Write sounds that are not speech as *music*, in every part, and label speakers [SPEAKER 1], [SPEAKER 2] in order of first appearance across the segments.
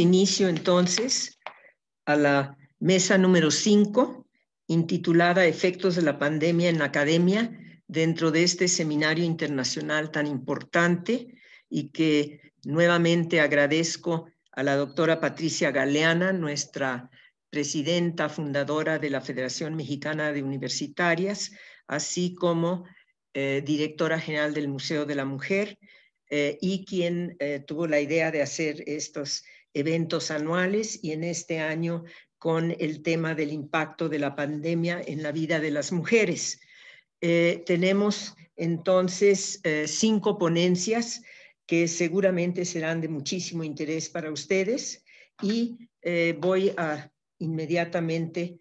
[SPEAKER 1] inicio entonces a la mesa número 5, intitulada Efectos de la pandemia en la academia, dentro de este seminario internacional tan importante y que nuevamente agradezco a la doctora Patricia Galeana, nuestra presidenta fundadora de la Federación Mexicana de Universitarias, así como eh, directora general del Museo de la Mujer, eh, y quien eh, tuvo la idea de hacer estos eventos anuales y en este año con el tema del impacto de la pandemia en la vida de las mujeres. Eh, tenemos entonces eh, cinco ponencias que seguramente serán de muchísimo interés para ustedes y eh, voy a inmediatamente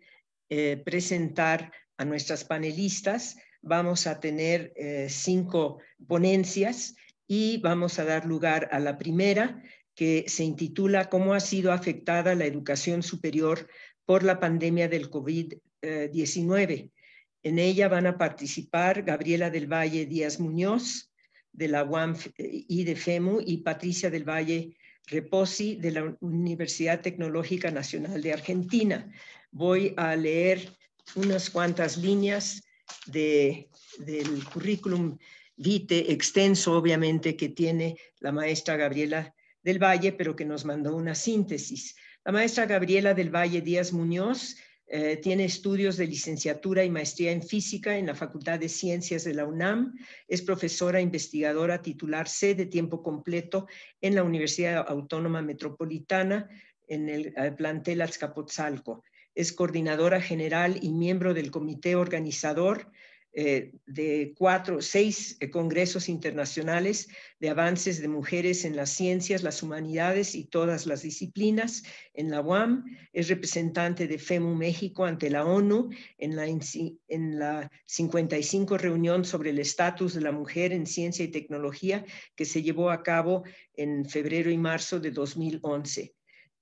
[SPEAKER 1] presentar a nuestras panelistas. Vamos a tener cinco ponencias y vamos a dar lugar a la primera, que se intitula ¿Cómo ha sido afectada la educación superior por la pandemia del COVID-19? Eh, en ella van a participar Gabriela del Valle Díaz Muñoz de la UAM eh, y de FEMU y Patricia del Valle Reposi de la Universidad Tecnológica Nacional de Argentina. Voy a leer unas cuantas líneas de, del currículum VITE extenso, obviamente, que tiene la maestra Gabriela del Valle, pero que nos mandó una síntesis. La maestra Gabriela del Valle Díaz Muñoz eh, tiene estudios de licenciatura y maestría en física en la Facultad de Ciencias de la UNAM. Es profesora investigadora titular C de tiempo completo en la Universidad Autónoma Metropolitana en el plantel Azcapotzalco. Es coordinadora general y miembro del comité organizador eh, de cuatro, seis eh, congresos internacionales de avances de mujeres en las ciencias, las humanidades y todas las disciplinas en la UAM. Es representante de FEMU México ante la ONU en la, en la 55 reunión sobre el estatus de la mujer en ciencia y tecnología que se llevó a cabo en febrero y marzo de 2011.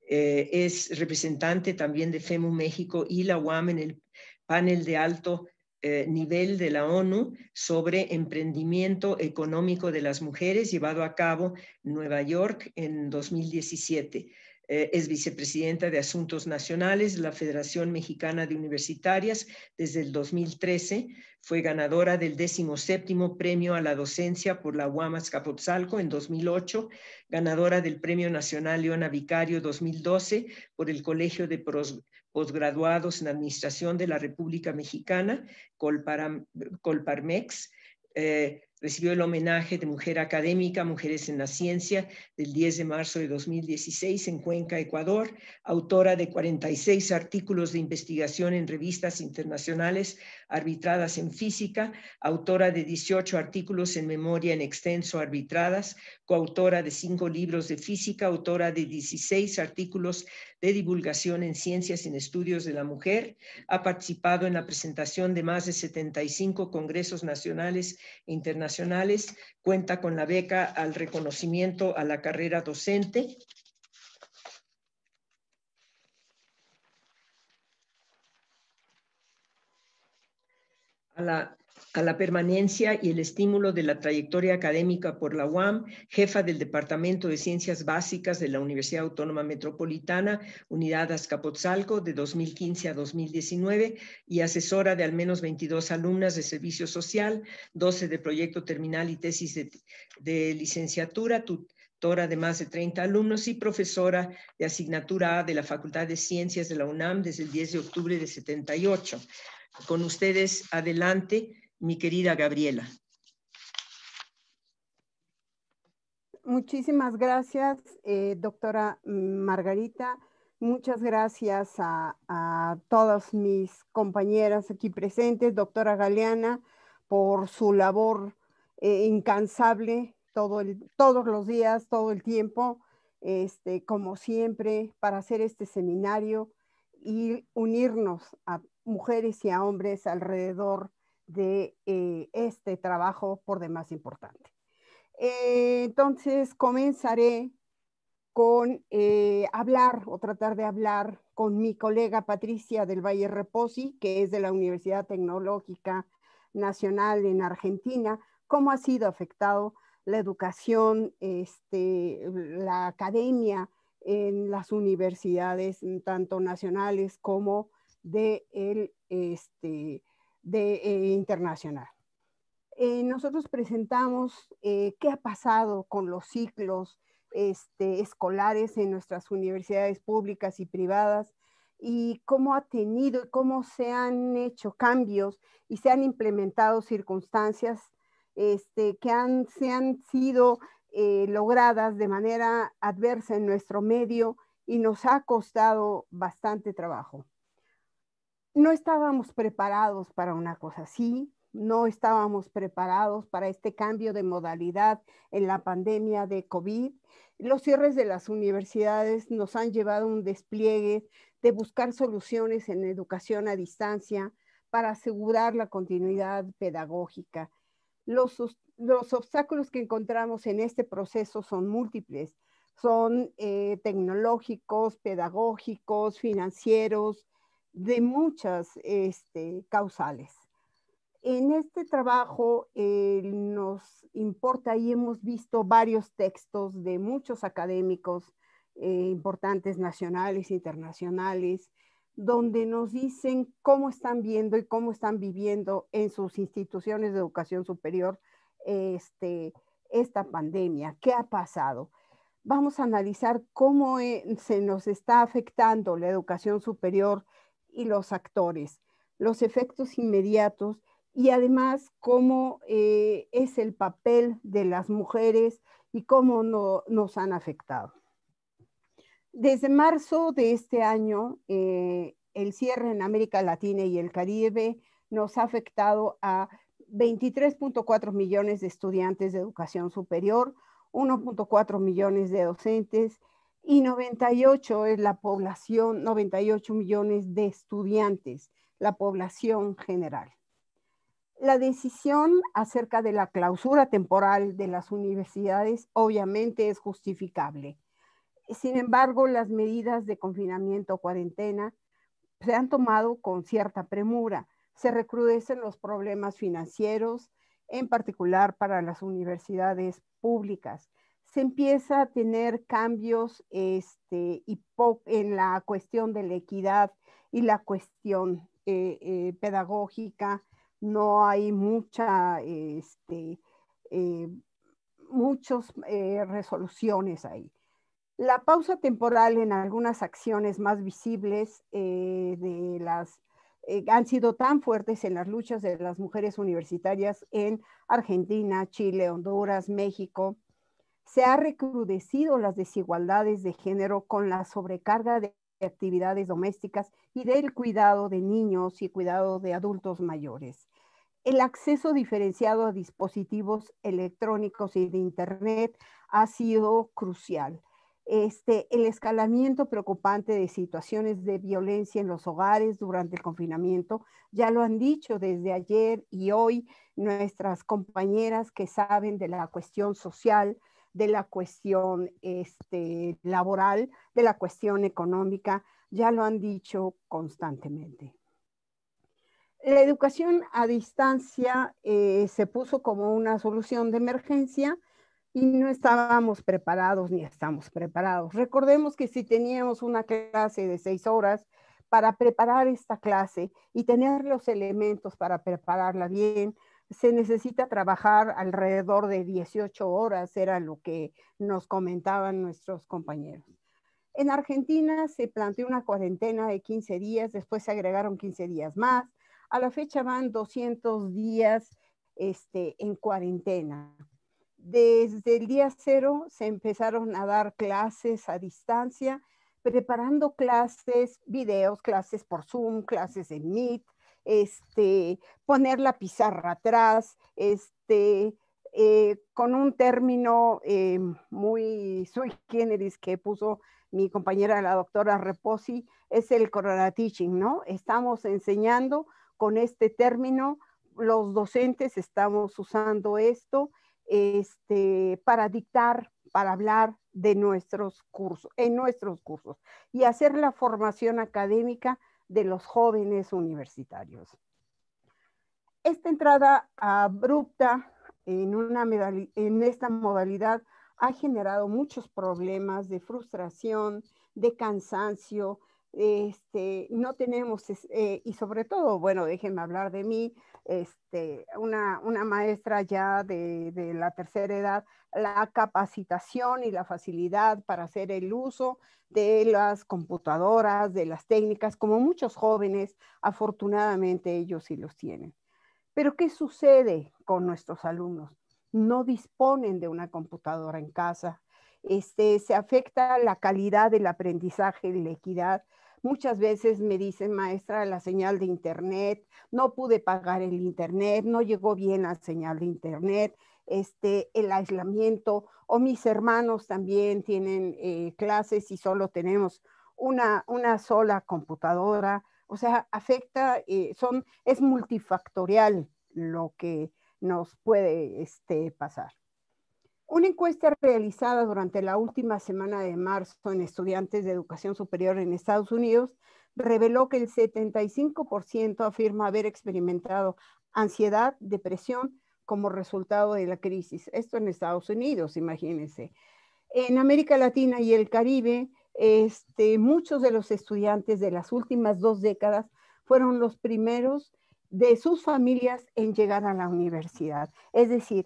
[SPEAKER 1] Eh, es representante también de FEMU México y la UAM en el panel de alto eh, nivel de la ONU sobre emprendimiento económico de las mujeres llevado a cabo en Nueva York en 2017. Eh, es vicepresidenta de Asuntos Nacionales de la Federación Mexicana de Universitarias desde el 2013. Fue ganadora del 17 Premio a la Docencia por la UAMAS Capotzalco en 2008, ganadora del Premio Nacional Leona Vicario 2012 por el Colegio de posgraduados en Administración de la República Mexicana, Colparmex, eh, Recibió el homenaje de Mujer Académica, Mujeres en la Ciencia, del 10 de marzo de 2016 en Cuenca, Ecuador, autora de 46 artículos de investigación en revistas internacionales arbitradas en física, autora de 18 artículos en memoria en extenso arbitradas, coautora de 5 libros de física, autora de 16 artículos de divulgación en ciencias en estudios de la mujer, ha participado en la presentación de más de 75 congresos nacionales e internacionales nacionales cuenta con la beca al reconocimiento a la carrera docente. A la a la permanencia y el estímulo de la trayectoria académica por la UAM, jefa del Departamento de Ciencias Básicas de la Universidad Autónoma Metropolitana, Unidad Azcapotzalco, de 2015 a 2019, y asesora de al menos 22 alumnas de servicio social, 12 de proyecto terminal y tesis de, licenciatura, tutora de más de 30 alumnos y profesora de asignatura A de la Facultad de Ciencias de la UNAM desde el 10 de octubre de 78. Con ustedes, adelante mi querida Gabriela.
[SPEAKER 2] Muchísimas gracias, eh, doctora Margarita. Muchas gracias a, todas mis compañeras aquí presentes, doctora Galeana, por su labor eh, incansable todos los días, todo el tiempo, este, como siempre, para hacer este seminario y unirnos a mujeres y a hombres alrededor de eh, este trabajo por demás importante. Eh, entonces, comenzaré con eh, hablar o tratar de hablar con mi colega Patricia del Valle Reposi, que es de la Universidad Tecnológica Nacional en Argentina, cómo ha sido afectado la educación, este, la academia en las universidades, tanto nacionales como de el, este, eh, internacional. Eh, nosotros presentamos eh, qué ha pasado con los ciclos este, escolares en nuestras universidades públicas y privadas y cómo ha tenido, cómo se han hecho cambios y se han implementado circunstancias este, que se han sido logradas de manera adversa en nuestro medio y nos ha costado bastante trabajo no estábamos preparados para una cosa así, no estábamos preparados para este cambio de modalidad en la pandemia de COVID. Los cierres de las universidades nos han llevado a un despliegue de buscar soluciones en educación a distancia para asegurar la continuidad pedagógica. Los, obstáculos que encontramos en este proceso son múltiples, son eh, tecnológicos, pedagógicos, financieros, de muchas este, causales. En este trabajo nos importa y hemos visto varios textos de muchos académicos eh, importantes nacionales, internacionales, donde nos dicen cómo están viendo y cómo están viviendo en sus instituciones de educación superior este, esta pandemia, qué ha pasado. Vamos a analizar cómo eh, se nos está afectando la educación superior y los actores, los efectos inmediatos y además cómo eh, es el papel de las mujeres y cómo nos han afectado. Desde marzo de este año, eh, el cierre en América Latina y el Caribe nos ha afectado a 23.4 millones de estudiantes de educación superior, 1.4 millones de docentes, y 98 es la población, 98 millones de estudiantes, la población general. La decisión acerca de la clausura temporal de las universidades obviamente es justificable. Sin embargo, las medidas de confinamiento o cuarentena se han tomado con cierta premura. Se recrudecen los problemas financieros, en particular para las universidades públicas se empieza a tener cambios este, en la cuestión de la equidad y la cuestión eh, eh, pedagógica. No hay mucha, este, eh, muchas resoluciones ahí. La pausa temporal en algunas acciones más visibles de las han sido tan fuertes en las luchas de las mujeres universitarias en Argentina, Chile, Honduras, México, se ha recrudecido las desigualdades de género con la sobrecarga de actividades domésticas y del cuidado de niños y cuidado de adultos mayores. El acceso diferenciado a dispositivos electrónicos y de Internet ha sido crucial. Este, el escalamiento preocupante de situaciones de violencia en los hogares durante el confinamiento. Ya lo han dicho desde ayer y hoy nuestras compañeras que saben de la cuestión social, de la cuestión este, laboral, de la cuestión económica, ya lo han dicho constantemente. La educación a distancia eh, se puso como una solución de emergencia y no estábamos preparados ni estamos preparados. Recordemos que si teníamos una clase de seis horas para preparar esta clase y tener los elementos para prepararla bien, se necesita trabajar alrededor de 18 horas, era lo que nos comentaban nuestros compañeros. En Argentina se planteó una cuarentena de 15 días, después se agregaron 15 días más. A la fecha van 200 días este, en cuarentena. Desde el día cero se empezaron a dar clases a distancia, preparando clases, videos, clases por Zoom, clases en Meet, este, poner la pizarra atrás, este, eh, con un término eh, muy sui generis que puso mi compañera la doctora Reposi, es el corona teaching, ¿no? Estamos enseñando con este término, los docentes estamos usando esto este, para dictar, para hablar de nuestros cursos, en nuestros cursos, y hacer la formación académica de los jóvenes universitarios. Esta entrada abrupta en, una en esta modalidad ha generado muchos problemas de frustración, de cansancio, este, no tenemos, eh, y sobre todo, bueno, déjenme hablar de mí, este, una, maestra ya de, la tercera edad, la capacitación y la facilidad para hacer el uso de las computadoras, de las técnicas, como muchos jóvenes, afortunadamente ellos sí los tienen. Pero ¿qué sucede con nuestros alumnos? No disponen de una computadora en casa. Este, se afecta la calidad del aprendizaje y la equidad Muchas veces me dicen, maestra, la señal de internet, no pude pagar el internet, no llegó bien la señal de internet, este, el aislamiento, o mis hermanos también tienen eh, clases y solo tenemos una, sola computadora. O sea, afecta, eh, son, es multifactorial lo que nos puede este, pasar. Una encuesta realizada durante la última semana de marzo en estudiantes de educación superior en Estados Unidos reveló que el 75% afirma haber experimentado ansiedad, depresión como resultado de la crisis. Esto en Estados Unidos, imagínense. En América Latina y el Caribe, este, muchos de los estudiantes de las últimas dos décadas fueron los primeros de sus familias en llegar a la universidad. Es decir,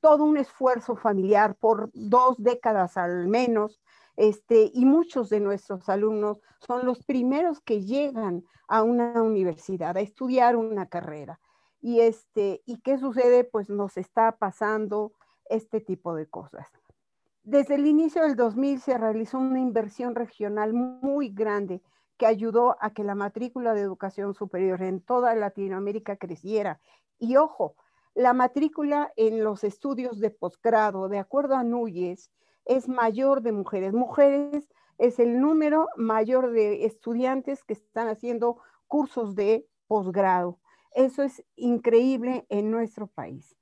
[SPEAKER 2] todo un esfuerzo familiar por dos décadas al menos, este, y muchos de nuestros alumnos son los primeros que llegan a una universidad, a estudiar una carrera. Y, este, ¿Y qué sucede? Pues nos está pasando este tipo de cosas. Desde el inicio del 2000 se realizó una inversión regional muy grande que ayudó a que la matrícula de educación superior en toda Latinoamérica creciera. Y ojo, la matrícula en los estudios de posgrado, de acuerdo a Núñez, es mayor de mujeres. Mujeres es el número mayor de estudiantes que están haciendo cursos de posgrado. Eso es increíble en nuestro país.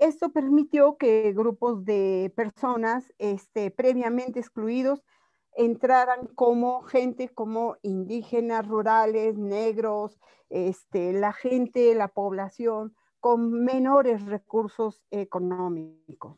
[SPEAKER 2] Esto permitió que grupos de personas este, previamente excluidos entraran como gente como indígenas, rurales, negros, este, la gente, la población con menores recursos económicos.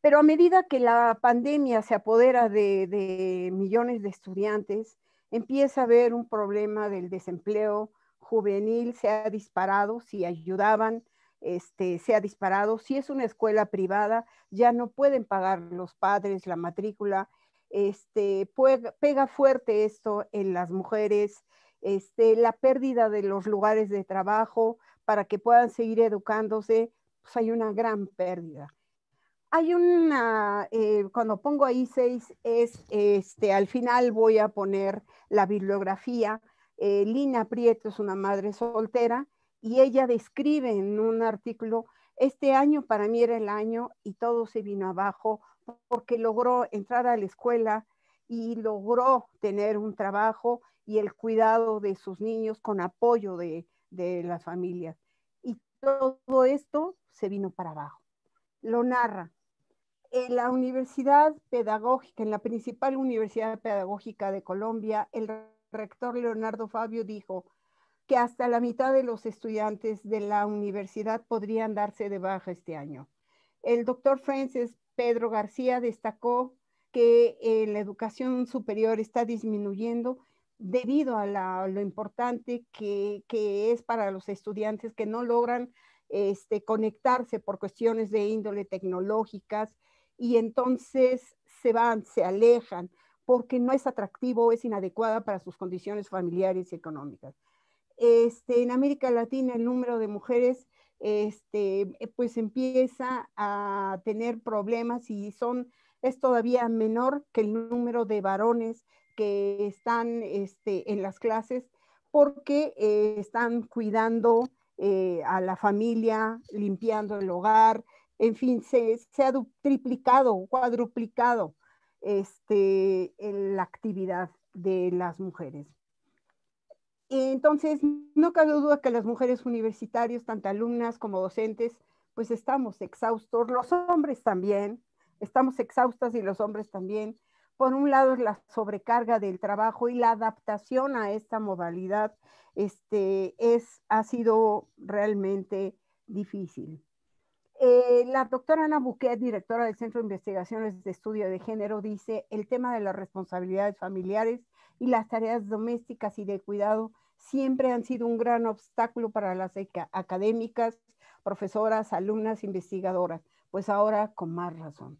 [SPEAKER 2] Pero a medida que la pandemia se apodera de, millones de estudiantes, empieza a haber un problema del desempleo juvenil, se ha disparado, si ayudaban, este, se ha disparado. Si es una escuela privada, ya no pueden pagar los padres la matrícula. Este, pega fuerte esto en las mujeres, este, la pérdida de los lugares de trabajo, para que puedan seguir educándose, pues hay una gran pérdida. Hay una, eh, cuando pongo ahí seis, es, este, al final voy a poner la bibliografía. Eh, Lina Prieto es una madre soltera y ella describe en un artículo, este año para mí era el año y todo se vino abajo porque logró entrar a la escuela y logró tener un trabajo y el cuidado de sus niños con apoyo de, de las familias. Y todo esto se vino para abajo. Lo narra. En la Universidad Pedagógica, en la principal Universidad Pedagógica de Colombia, el rector Leonardo Fabio dijo que hasta la mitad de los estudiantes de la universidad podrían darse de baja este año. El doctor Francis Pedro García destacó que eh, la educación superior está disminuyendo debido a lo importante que, es para los estudiantes que no logran este, conectarse por cuestiones de índole tecnológicas y entonces se van, se alejan porque no es atractivo, es inadecuada para sus condiciones familiares y económicas. Este, en América Latina el número de mujeres este, pues empieza a tener problemas y son, es todavía menor que el número de varones que están este, en las clases porque eh, están cuidando eh, a la familia, limpiando el hogar, en fin, se, ha triplicado, cuadruplicado este, la actividad de las mujeres. Entonces, no cabe duda que las mujeres universitarias, tanto alumnas como docentes, pues estamos exhaustos, los hombres también, estamos exhaustas y los hombres también, por un lado es la sobrecarga del trabajo y la adaptación a esta modalidad este, es, ha sido realmente difícil. Eh, la doctora Ana Buquet, directora del Centro de Investigaciones de Estudio de Género, dice, el tema de las responsabilidades familiares y las tareas domésticas y de cuidado siempre han sido un gran obstáculo para las académicas, profesoras, alumnas, investigadoras, pues ahora con más razón.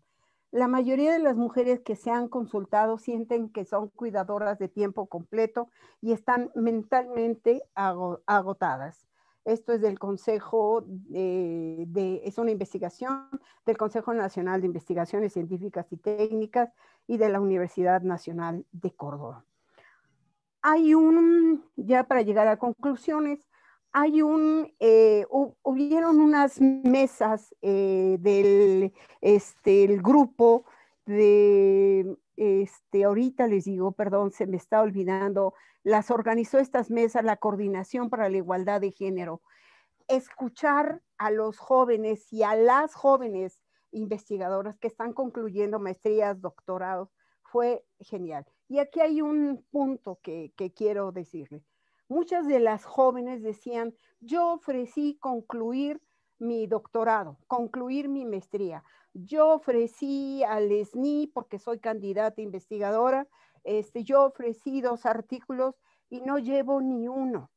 [SPEAKER 2] La mayoría de las mujeres que se han consultado sienten que son cuidadoras de tiempo completo y están mentalmente agotadas. Esto es del Consejo de, es una investigación del Consejo Nacional de Investigaciones Científicas y Técnicas y de la Universidad Nacional de Córdoba. Hay un, ya para llegar a conclusiones, hay un, eh, hubieron unas mesas eh, del este, el grupo de, este, ahorita les digo, perdón, se me está olvidando, las organizó estas mesas la Coordinación para la Igualdad de Género. Escuchar a los jóvenes y a las jóvenes investigadoras que están concluyendo maestrías, doctorados, fue genial. Y aquí hay un punto que, que quiero decirle Muchas de las jóvenes decían, yo ofrecí concluir mi doctorado, concluir mi maestría. Yo ofrecí al SNI porque soy candidata investigadora, este, yo ofrecí dos artículos y no llevo ni uno.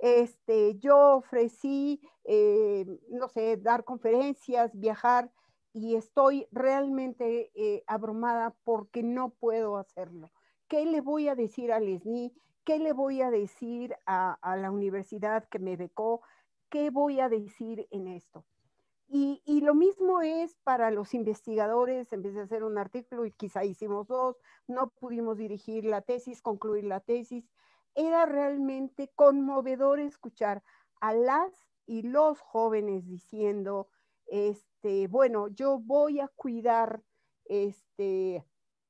[SPEAKER 2] Este, yo ofrecí, eh, no sé, dar conferencias, viajar y estoy realmente eh, abrumada porque no puedo hacerlo. ¿Qué le voy a decir al SNI? ¿Qué le voy a decir a, la universidad que me becó? ¿Qué voy a decir en esto? Y, lo mismo es para los investigadores, Empecé a hacer un artículo, y quizá hicimos dos, no pudimos dirigir la tesis, concluir la tesis. Era realmente conmovedor escuchar a las y los jóvenes diciendo, este, bueno, yo voy a cuidar este,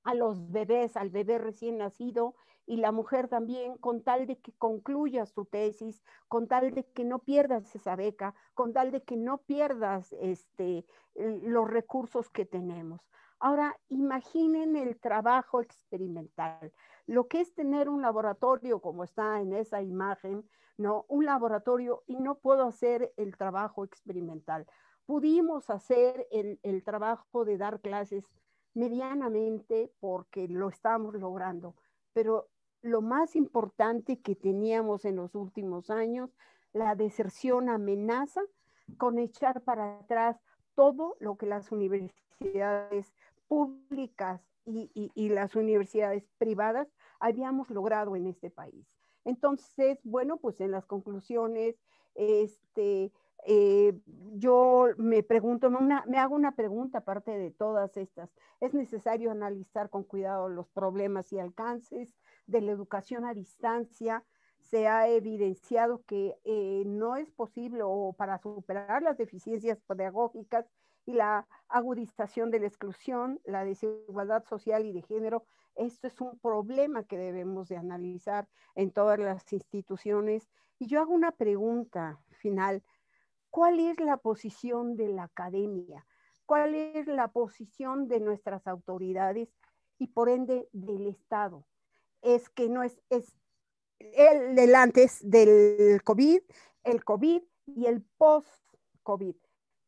[SPEAKER 2] a los bebés, al bebé recién nacido, y la mujer también, con tal de que concluya su tesis, con tal de que no pierdas esa beca, con tal de que no pierdas este, eh, los recursos que tenemos. Ahora, imaginen el trabajo experimental, lo que es tener un laboratorio como está en esa imagen, ¿no? Un laboratorio y no puedo hacer el trabajo experimental. Pudimos hacer el, el trabajo de dar clases medianamente porque lo estamos logrando, pero lo más importante que teníamos en los últimos años, la deserción amenaza con echar para atrás todo lo que las universidades públicas y, las universidades privadas habíamos logrado en este país. Entonces, bueno, pues en las conclusiones, este, eh, yo me pregunto, me hago una pregunta aparte de todas estas. ¿Es necesario analizar con cuidado los problemas y alcances de la educación a distancia, se ha evidenciado que eh, no es posible o para superar las deficiencias pedagógicas y la agudización de la exclusión, la desigualdad social y de género, esto es un problema que debemos de analizar en todas las instituciones. Y yo hago una pregunta final. ¿Cuál es la posición de la academia? ¿Cuál es la posición de nuestras autoridades y por ende del Estado? es que no es, es el, delante antes del COVID, el COVID y el post-COVID.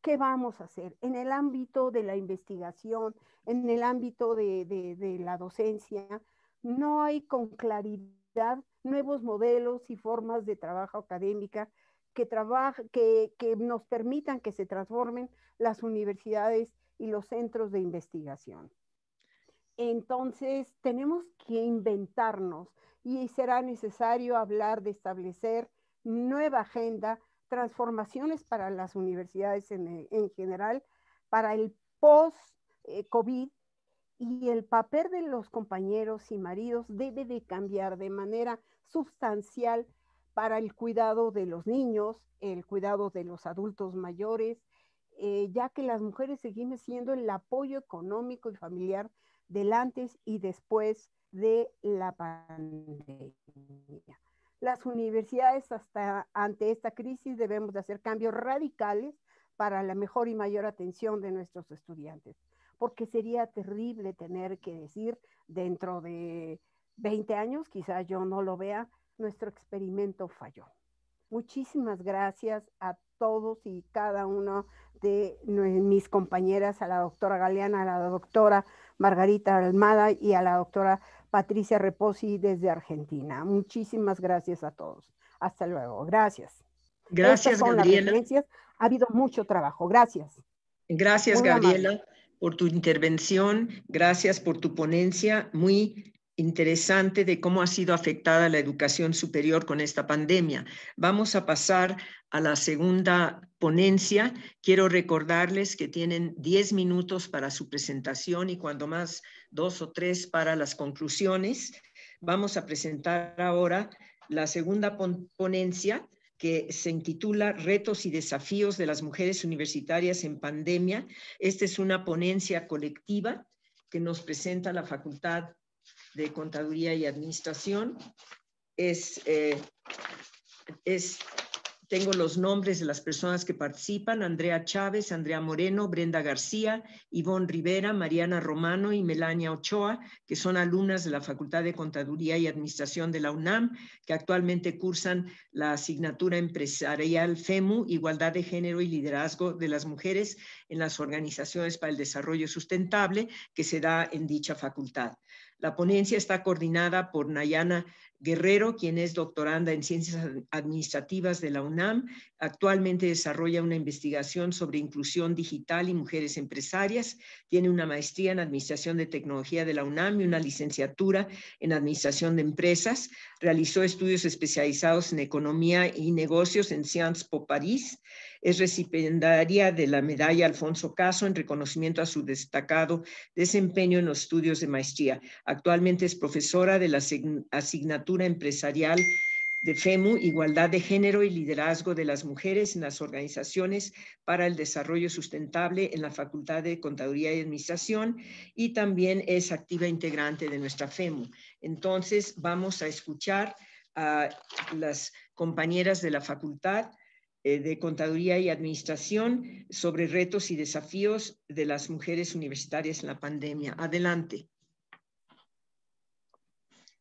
[SPEAKER 2] ¿Qué vamos a hacer en el ámbito de la investigación, en el ámbito de, la docencia? No hay con claridad nuevos modelos y formas de trabajo académica que, que, que, nos permitan que se transformen las universidades y los centros de investigación. Entonces, tenemos que inventarnos y será necesario hablar de establecer nueva agenda, transformaciones para las universidades eh, en, general, para el post-COVID y el papel de los compañeros y maridos debe de cambiar de manera sustancial para el cuidado de los niños, el cuidado de los adultos mayores, eh, ya que las mujeres seguimos siendo el apoyo económico y familiar del antes y después de la pandemia. Las universidades hasta ante esta crisis debemos de hacer cambios radicales para la mejor y mayor atención de nuestros estudiantes, porque sería terrible tener que decir dentro de 20 años, quizás yo no lo vea, nuestro experimento falló. Muchísimas gracias a todos y cada uno de mis compañeras, a la doctora Galeana, a la doctora Margarita Almada y a la doctora Patricia Reposi desde Argentina. Muchísimas gracias a todos. Hasta luego. Gracias. Gracias, Gabriela. Ha habido mucho trabajo. Gracias.
[SPEAKER 1] Gracias, Gabriela, por tu intervención. Gracias por tu ponencia muy interesante de cómo ha sido afectada la educación superior con esta pandemia. Vamos a pasar a la segunda ponencia. Quiero recordarles que tienen 10 minutos para su presentación y cuando más dos o tres para las conclusiones. Vamos a presentar ahora la segunda ponencia que se intitula Retos y desafíos de las mujeres universitarias en pandemia. Esta es una ponencia colectiva que nos presenta la Facultad de Contaduría y Administración. Eh, es, tengo los nombres de las personas que participan, Andrea Chávez, Andrea Moreno, Brenda García, Ivonne Rivera, Mariana Romano y Melania Ochoa, que son alumnas de la Facultad de Contaduría y Administración de la UNAM, que actualmente cursan la asignatura empresarial FEMU, Igualdad de Género y Liderazgo de las Mujeres en las Organizaciones para el Desarrollo Sustentable, que se da en dicha facultad. La ponencia está coordinada por Nayana Guerrero, quien es doctoranda en Ciencias Administrativas de la UNAM. Actualmente desarrolla una investigación sobre inclusión digital y mujeres empresarias. Tiene una maestría en Administración de Tecnología de la UNAM y una licenciatura en Administración de Empresas. Realizó estudios especializados en Economía y Negocios en Sciences Po París es recipiendaria de la medalla Alfonso Caso en reconocimiento a su destacado desempeño en los estudios de maestría. Actualmente es profesora de la asignatura empresarial de FEMU, Igualdad de Género y Liderazgo de las Mujeres en las Organizaciones para el Desarrollo Sustentable en la Facultad de Contaduría y Administración y también es activa integrante de nuestra FEMU. Entonces, vamos a escuchar a las compañeras de la facultad eh, de Contaduría y Administración sobre retos y desafíos de las mujeres universitarias en la pandemia. Adelante.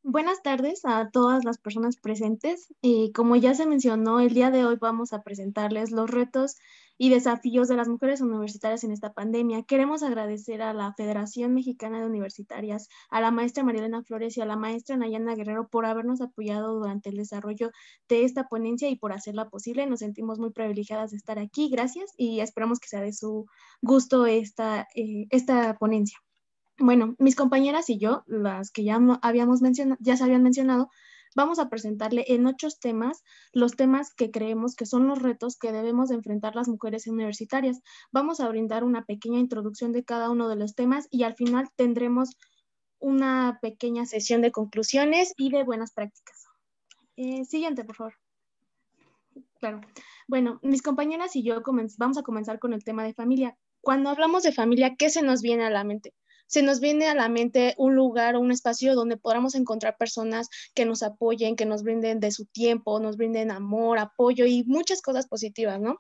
[SPEAKER 3] Buenas tardes a todas las personas presentes. Y eh, como ya se mencionó, el día de hoy vamos a presentarles los retos y desafíos de las mujeres universitarias en esta pandemia. Queremos agradecer a la Federación Mexicana de Universitarias, a la maestra Marilena Flores y a la maestra Nayana Guerrero por habernos apoyado durante el desarrollo de esta ponencia y por hacerla posible. Nos sentimos muy privilegiadas de estar aquí. Gracias y esperamos que sea de su gusto esta, eh, esta ponencia. Bueno, mis compañeras y yo, las que ya habíamos mencionado, ya se habían mencionado, Vamos a presentarle en ocho temas los temas que creemos que son los retos que debemos enfrentar las mujeres universitarias. Vamos a brindar una pequeña introducción de cada uno de los temas y al final tendremos una pequeña sesión de conclusiones y de buenas prácticas. Eh, siguiente, por favor. Claro. Bueno, mis compañeras y yo vamos a comenzar con el tema de familia. Cuando hablamos de familia, ¿qué se nos viene a la mente? se nos viene a la mente un lugar o un espacio donde podamos encontrar personas que nos apoyen, que nos brinden de su tiempo, nos brinden amor, apoyo y muchas cosas positivas, ¿no?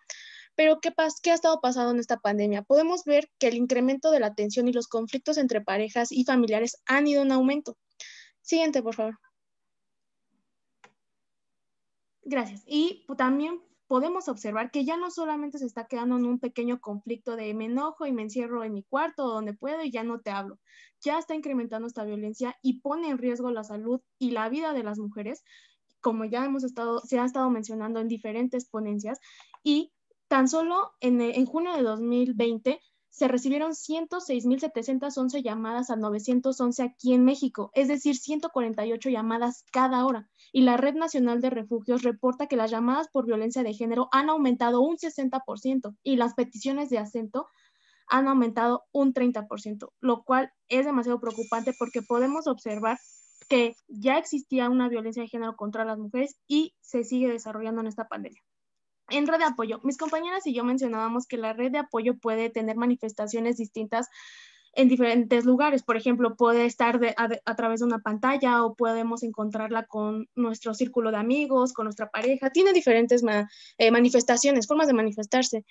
[SPEAKER 3] Pero ¿qué, ¿qué ha estado pasando en esta pandemia? Podemos ver que el incremento de la tensión y los conflictos entre parejas y familiares han ido en aumento. Siguiente, por favor. Gracias. Y también podemos observar que ya no solamente se está quedando en un pequeño conflicto de me enojo y me encierro en mi cuarto donde puedo y ya no te hablo. Ya está incrementando esta violencia y pone en riesgo la salud y la vida de las mujeres, como ya hemos estado, se ha estado mencionando en diferentes ponencias. Y tan solo en, en junio de 2020 se recibieron 106.711 llamadas a 911 aquí en México, es decir, 148 llamadas cada hora y la Red Nacional de Refugios reporta que las llamadas por violencia de género han aumentado un 60% y las peticiones de acento han aumentado un 30%, lo cual es demasiado preocupante porque podemos observar que ya existía una violencia de género contra las mujeres y se sigue desarrollando en esta pandemia. En red de apoyo, mis compañeras y yo mencionábamos que la red de apoyo puede tener manifestaciones distintas en diferentes lugares. Por ejemplo, puede estar a, través de una pantalla o podemos encontrarla con nuestro círculo de amigos, con nuestra pareja. Tiene diferentes eh, manifestaciones, formas de manifestarse.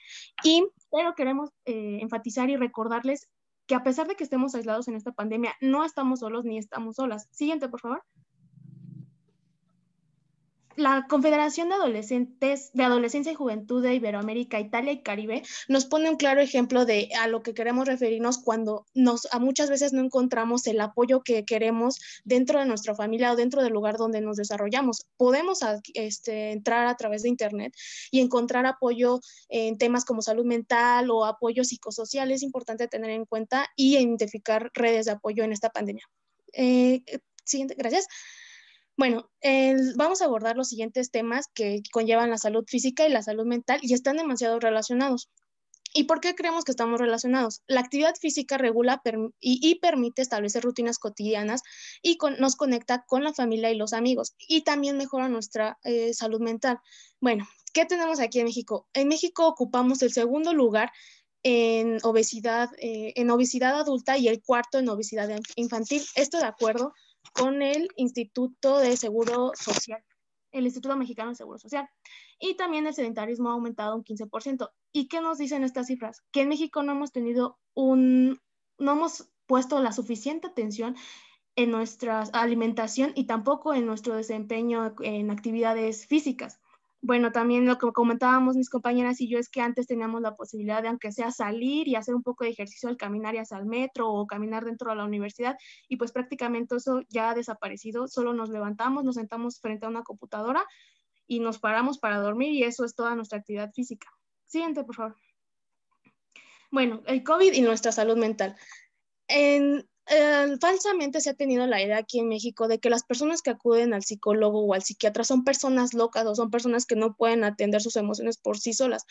[SPEAKER 3] Y, pero queremos eh, enfatizar y recordarles que a pesar de que estemos aislados en esta pandemia, no estamos solos ni estamos solas. Siguiente, por favor la Confederación de Adolescentes de Adolescencia y Juventud de Iberoamérica, Italia y Caribe nos pone un claro ejemplo de a lo que queremos referirnos cuando nos a muchas veces no encontramos el apoyo que queremos dentro de nuestra familia o dentro del lugar donde nos desarrollamos. Podemos este, entrar a través de internet y encontrar apoyo en temas como salud mental o apoyo psicosocial. Es importante tener en cuenta y identificar redes de apoyo en esta pandemia. Eh, siguiente, gracias. Bueno, vamos a abordar los siguientes temas que conllevan la salud física y la salud mental y están demasiado relacionados. ¿Y por qué creemos que estamos relacionados? La actividad física regula y, permite establecer rutinas cotidianas y nos conecta con la familia y los amigos y también mejora nuestra eh, salud mental. Bueno, ¿qué tenemos aquí en México? En México ocupamos el segundo lugar en obesidad, eh, en obesidad adulta y el cuarto en obesidad infantil. Esto de acuerdo con el Instituto de Seguro Social, el Instituto Mexicano de Seguro Social. Y también el sedentarismo ha aumentado un 15%. ¿Y qué nos dicen estas cifras? Que en México no hemos tenido un, no hemos puesto la suficiente atención en nuestra alimentación y tampoco en nuestro desempeño en actividades físicas bueno, también lo que comentábamos mis compañeras y yo es que antes teníamos la posibilidad de, aunque sea salir y hacer un poco de ejercicio al caminar y hacia el metro o caminar dentro de la universidad, y pues prácticamente eso ya ha desaparecido. Solo nos levantamos, nos sentamos frente a una computadora y nos paramos para dormir y eso es toda nuestra actividad física. Siguiente, por favor. Bueno, el COVID y nuestra salud mental. En, eh, falsamente se ha tenido la idea aquí en México de que las personas que acuden al psicólogo o al psiquiatra son personas locas o son personas que no pueden atender sus emociones por sí solas,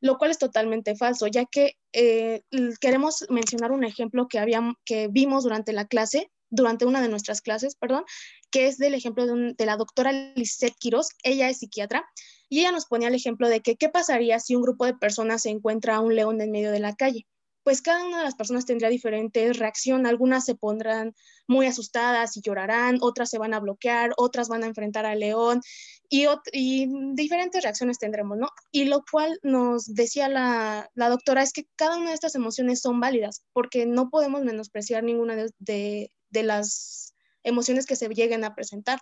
[SPEAKER 3] lo cual es totalmente falso, ya que eh, queremos mencionar un ejemplo que, habíamos, que vimos durante la clase, durante una de nuestras clases, perdón, que es del ejemplo de, de la doctora Lisette Quiroz, ella es psiquiatra, y ella nos ponía el ejemplo de que qué pasaría si un grupo de personas se encuentra a un león en medio de la calle pues cada una de las personas tendría diferente reacción. Algunas se pondrán muy asustadas y llorarán, otras se van a bloquear, otras van a enfrentar al león y, diferentes reacciones tendremos, ¿no? Y lo cual nos decía la, doctora es que cada una de estas emociones son válidas porque no podemos menospreciar ninguna de, de las emociones que se lleguen a presentar.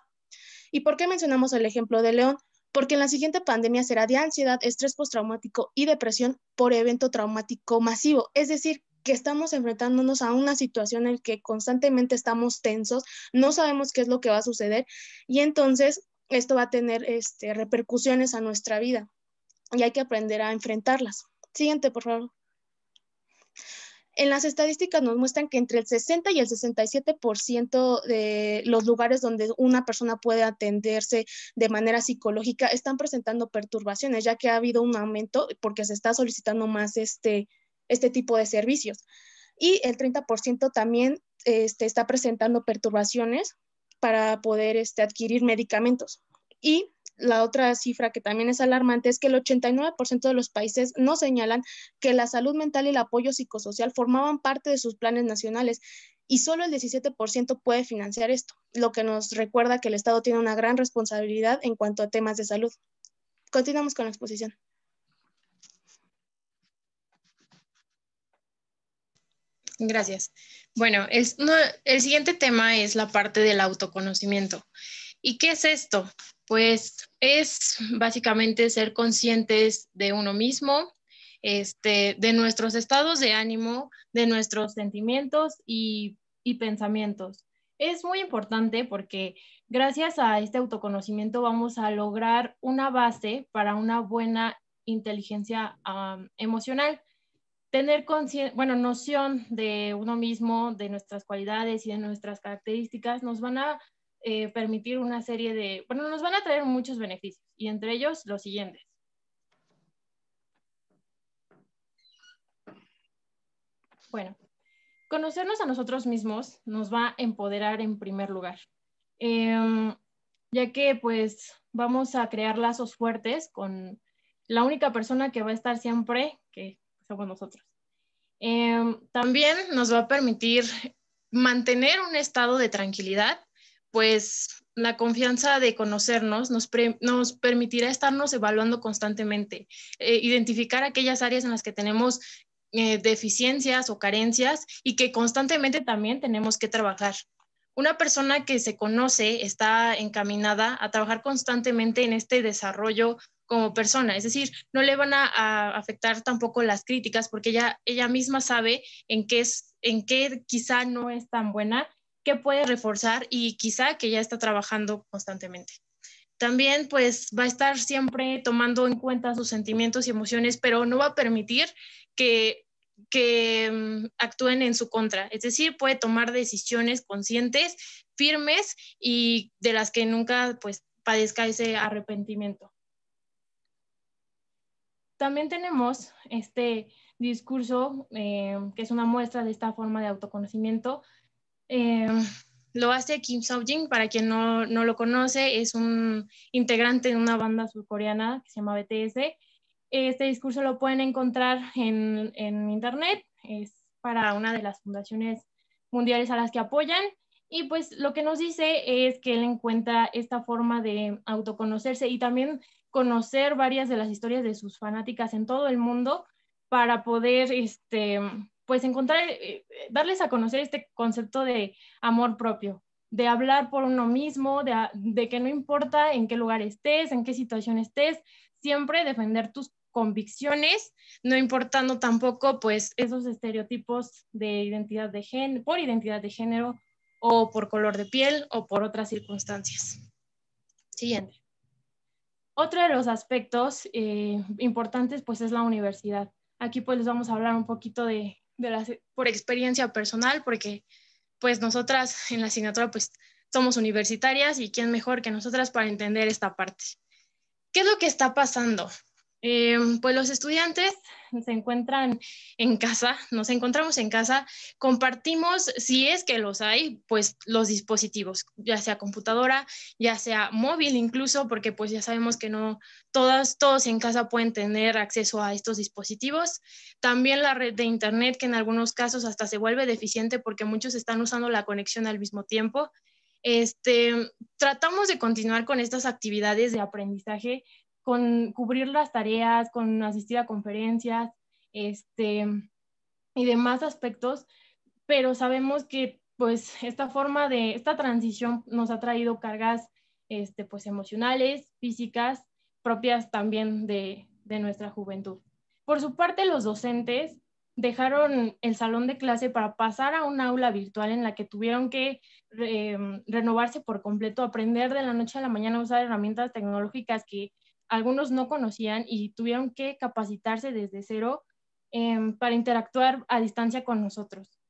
[SPEAKER 3] ¿Y por qué mencionamos el ejemplo de león? porque en la siguiente pandemia será de ansiedad, estrés postraumático y depresión por evento traumático masivo. Es decir, que estamos enfrentándonos a una situación en la que constantemente estamos tensos, no sabemos qué es lo que va a suceder y entonces esto va a tener este, repercusiones a nuestra vida y hay que aprender a enfrentarlas. Siguiente, por favor en las estadísticas nos muestran que entre el 60 y el 67% de los lugares donde una persona puede atenderse de manera psicológica están presentando perturbaciones, ya que ha habido un aumento porque se está solicitando más este, este tipo de servicios. Y el 30% también este, está presentando perturbaciones para poder este, adquirir medicamentos. Y la otra cifra que también es alarmante es que el 89% de los países no señalan que la salud mental y el apoyo psicosocial formaban parte de sus planes nacionales y solo el 17% puede financiar esto, lo que nos recuerda que el Estado tiene una gran responsabilidad en cuanto a temas de salud. Continuamos con la exposición.
[SPEAKER 4] Gracias. Bueno, el, siguiente tema es la parte del autoconocimiento. ¿Y qué es esto? Pues es básicamente ser conscientes de uno mismo, este, de nuestros estados de ánimo, de nuestros sentimientos y, pensamientos. Es muy importante porque gracias a este autoconocimiento vamos a lograr una base para una buena inteligencia emocional. Tener bueno, noción de uno mismo, de nuestras cualidades y de nuestras características nos van a eh, permitir una serie de, bueno, nos van a traer muchos beneficios y entre ellos los siguientes. Bueno, conocernos a nosotros mismos nos va a empoderar en primer lugar, em, ya que pues vamos a crear lazos fuertes con la única persona que va a estar siempre, que somos nosotros. Em, también nos va a permitir mantener un estado de tranquilidad pues la confianza de conocernos nos, permitirá estarnos evaluando constantemente, eh, identificar aquellas áreas en las que tenemos eh, deficiencias o carencias y que constantemente también tenemos que trabajar. Una persona que se conoce está encaminada a trabajar constantemente en este desarrollo como persona, es decir, no le van a, afectar tampoco las críticas porque ella, ella misma sabe en qué, en qué quizá no es tan buena que puede reforzar y quizá que ya está trabajando constantemente. También pues va a estar siempre tomando en cuenta sus sentimientos y emociones, pero no va a permitir que, mm, actúen en su contra. Es decir, puede tomar decisiones conscientes, firmes y de las que nunca pues padezca ese arrepentimiento. También tenemos este discurso, eh, que es una muestra de esta forma de autoconocimiento, Em, lo hace Kim Seo-jin, para quien no, lo conoce, es un integrante de una banda surcoreana que se llama BTS. Este discurso lo pueden encontrar en, internet, es para una de las fundaciones mundiales a las que apoyan. Y pues lo que nos dice es que él encuentra esta forma de autoconocerse y también conocer varias de las historias de sus fanáticas en todo el mundo para poder este, pues encontrar, eh, eh, darles a conocer este concepto de amor propio, de hablar por uno mismo, ah, de, que no importa en qué lugar estés, en qué situación estés, siempre defender tus convicciones, no importando tampoco pues esos estereotipos de identidad de género, por identidad de género o por color de piel o por otras circunstancias. Siguiente. Otro de los aspectos eh, importantes pues es la universidad. Aquí pues les vamos a hablar un poquito de por experiencia personal, porque pues nosotras en la asignatura pues somos universitarias y quién mejor que nosotras para entender esta parte. ¿Qué es lo que está pasando? Eh, pues los estudiantes se encuentran en casa, nos encontramos en casa, compartimos, si es que los hay, pues los dispositivos, ya sea computadora, ya sea móvil incluso, porque pues ya sabemos que no todas, todos en casa pueden tener acceso a estos dispositivos. También la red de internet, que en algunos casos hasta se vuelve deficiente porque muchos están usando la conexión al mismo tiempo. Este, tratamos de continuar con estas actividades de aprendizaje con cubrir las tareas, con asistir a conferencias, este, y demás aspectos, pero sabemos que pues esta forma de, esta transición nos ha traído cargas este, pues emocionales, físicas, propias también de, de nuestra juventud. Por su parte, los docentes dejaron el salón de clase para pasar a un aula virtual en la que tuvieron que em, renovarse por completo, aprender de la noche a la mañana a usar herramientas tecnológicas que algunos no conocían y tuvieron que capacitarse desde cero em, para interactuar a distancia con nosotros.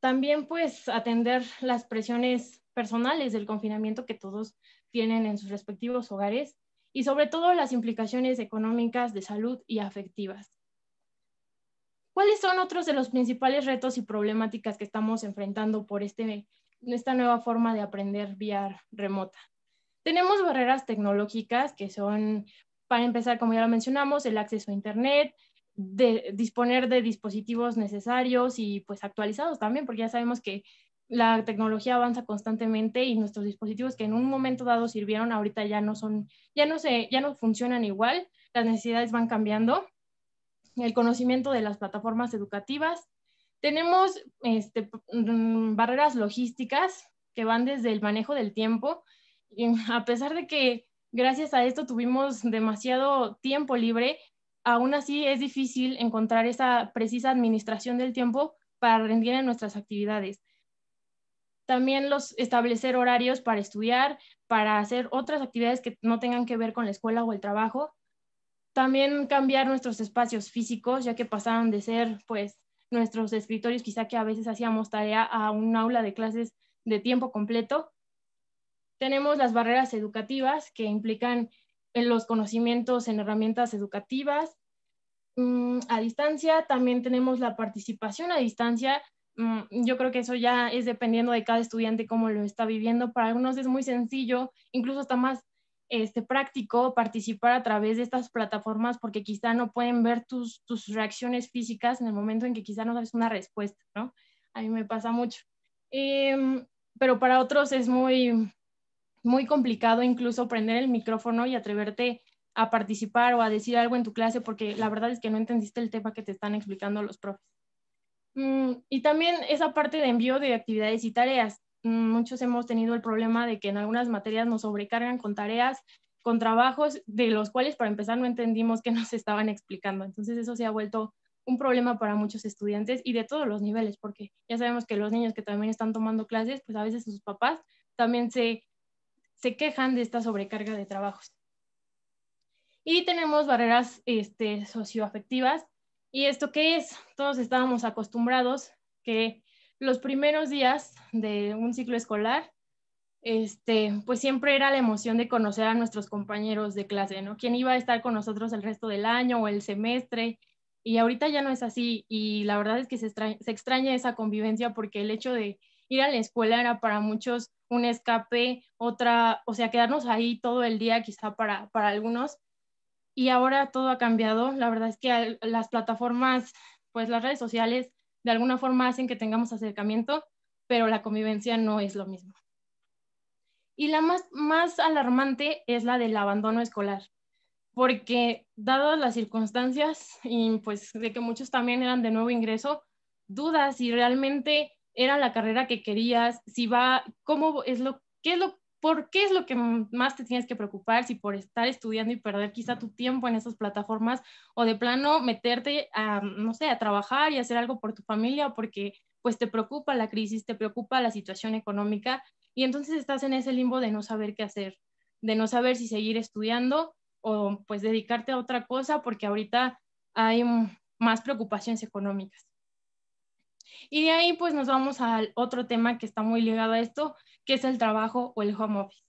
[SPEAKER 4] También pues atender las presiones personales del confinamiento que todos tienen en sus respectivos hogares y sobre todo las implicaciones económicas, de salud y afectivas. ¿Cuáles son otros de los principales retos y problemáticas que estamos enfrentando por este, esta nueva forma de aprender vía remota? Tenemos barreras tecnológicas que son, para empezar, como ya lo mencionamos, el acceso a Internet, de disponer de dispositivos necesarios y pues actualizados también, porque ya sabemos que la tecnología avanza constantemente y nuestros dispositivos que en un momento dado sirvieron ahorita ya no son, ya no se, ya no funcionan igual, las necesidades van cambiando, el conocimiento de las plataformas educativas, tenemos este, mm, barreras logísticas que van desde el manejo del tiempo, *laughs* a pesar de que gracias a esto tuvimos demasiado tiempo libre, aún así es difícil encontrar esa precisa administración del tiempo para rendir en nuestras actividades. También los establecer horarios para estudiar, para hacer otras actividades que no tengan que ver con la escuela o el trabajo. También cambiar nuestros espacios físicos, ya que pasaron de ser pues nuestros escritorios, quizá que a veces hacíamos tarea a un aula de clases de tiempo completo tenemos las barreras educativas que implican los conocimientos en herramientas educativas. Mm, a distancia también tenemos la participación a distancia. Mm, yo creo que eso ya es dependiendo de cada estudiante cómo lo está viviendo. Para algunos es muy sencillo, incluso está más este, práctico participar a través de estas plataformas porque quizá no pueden ver tus, tus reacciones físicas en el momento en que quizá no sabes una respuesta, ¿no? A mí me pasa mucho. Em, pero para otros es muy, muy complicado incluso prender el micrófono y atreverte a participar o a decir algo en tu clase porque la verdad es que no entendiste el tema que te están explicando los profes. Mm, y también esa parte de envío de actividades y tareas. Mm, muchos hemos tenido el problema de que en algunas materias nos sobrecargan con tareas, con trabajos de los cuales para empezar no entendimos qué nos *laughs* estaban explicando. Entonces eso se ha vuelto un problema para muchos estudiantes y de todos los niveles, porque ya sabemos que los niños que también están tomando clases, pues a veces sus papás también se se quejan de esta sobrecarga de trabajos. Y tenemos barreras este, socioafectivas. ¿Y esto qué es? Todos estábamos acostumbrados que los primeros días de un ciclo escolar, este, pues siempre era la emoción de conocer a nuestros compañeros de clase, ¿no? ¿Quién iba a estar con nosotros el resto del año o el semestre? Y ahorita ya no es así y la verdad es que se extraña esa convivencia porque el hecho de ir a la escuela era para muchos un escape, otra, o sea, quedarnos ahí todo el día quizá para, algunos. Y ahora todo ha cambiado. La verdad es que las plataformas, pues las redes sociales, de alguna forma hacen que tengamos acercamiento, pero la convivencia no es lo mismo. Y la más, más alarmante es la del abandono escolar, porque dadas las circunstancias y pues de que muchos también eran de nuevo ingreso, dudas si realmente era la carrera que querías, si va, cómo es lo, qué es lo, por qué es lo que más te tienes que preocupar, si por estar estudiando y perder quizá tu tiempo en esas plataformas o de plano meterte a, no sé, a trabajar y hacer algo por tu familia porque pues te preocupa la crisis, te preocupa la situación económica y entonces estás en ese limbo de no saber qué hacer, de no saber si seguir estudiando o pues dedicarte a otra cosa porque ahorita hay más preocupaciones económicas. Y de ahí pues nos vamos al otro tema que está muy ligado a esto, que es el trabajo o el home office.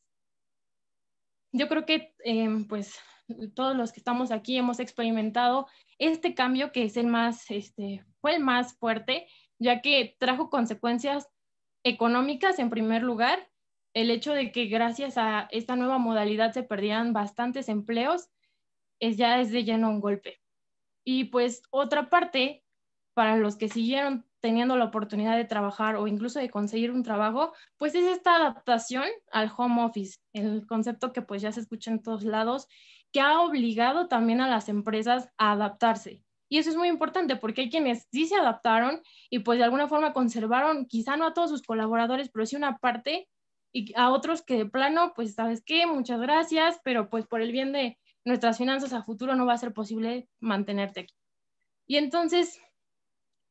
[SPEAKER 4] Yo creo que em, pues todos los que estamos aquí hemos experimentado este cambio que es el más, este, fue el más fuerte, ya que trajo consecuencias económicas en primer lugar, el hecho de que gracias a esta nueva modalidad se perdieran bastantes empleos, es ya desde lleno un golpe. Y pues otra parte, para los que siguieron teniendo la oportunidad de trabajar o incluso de conseguir un trabajo, pues es esta adaptación al home office, el concepto que pues ya se escucha en todos lados, que ha obligado también a las empresas a adaptarse. Y eso es muy importante porque hay quienes sí se adaptaron y pues de alguna forma conservaron, quizá no a todos sus colaboradores, pero sí una parte y a otros que de plano, pues sabes qué, muchas gracias, pero pues por el bien de nuestras finanzas a futuro no va a ser posible mantenerte aquí. Y entonces,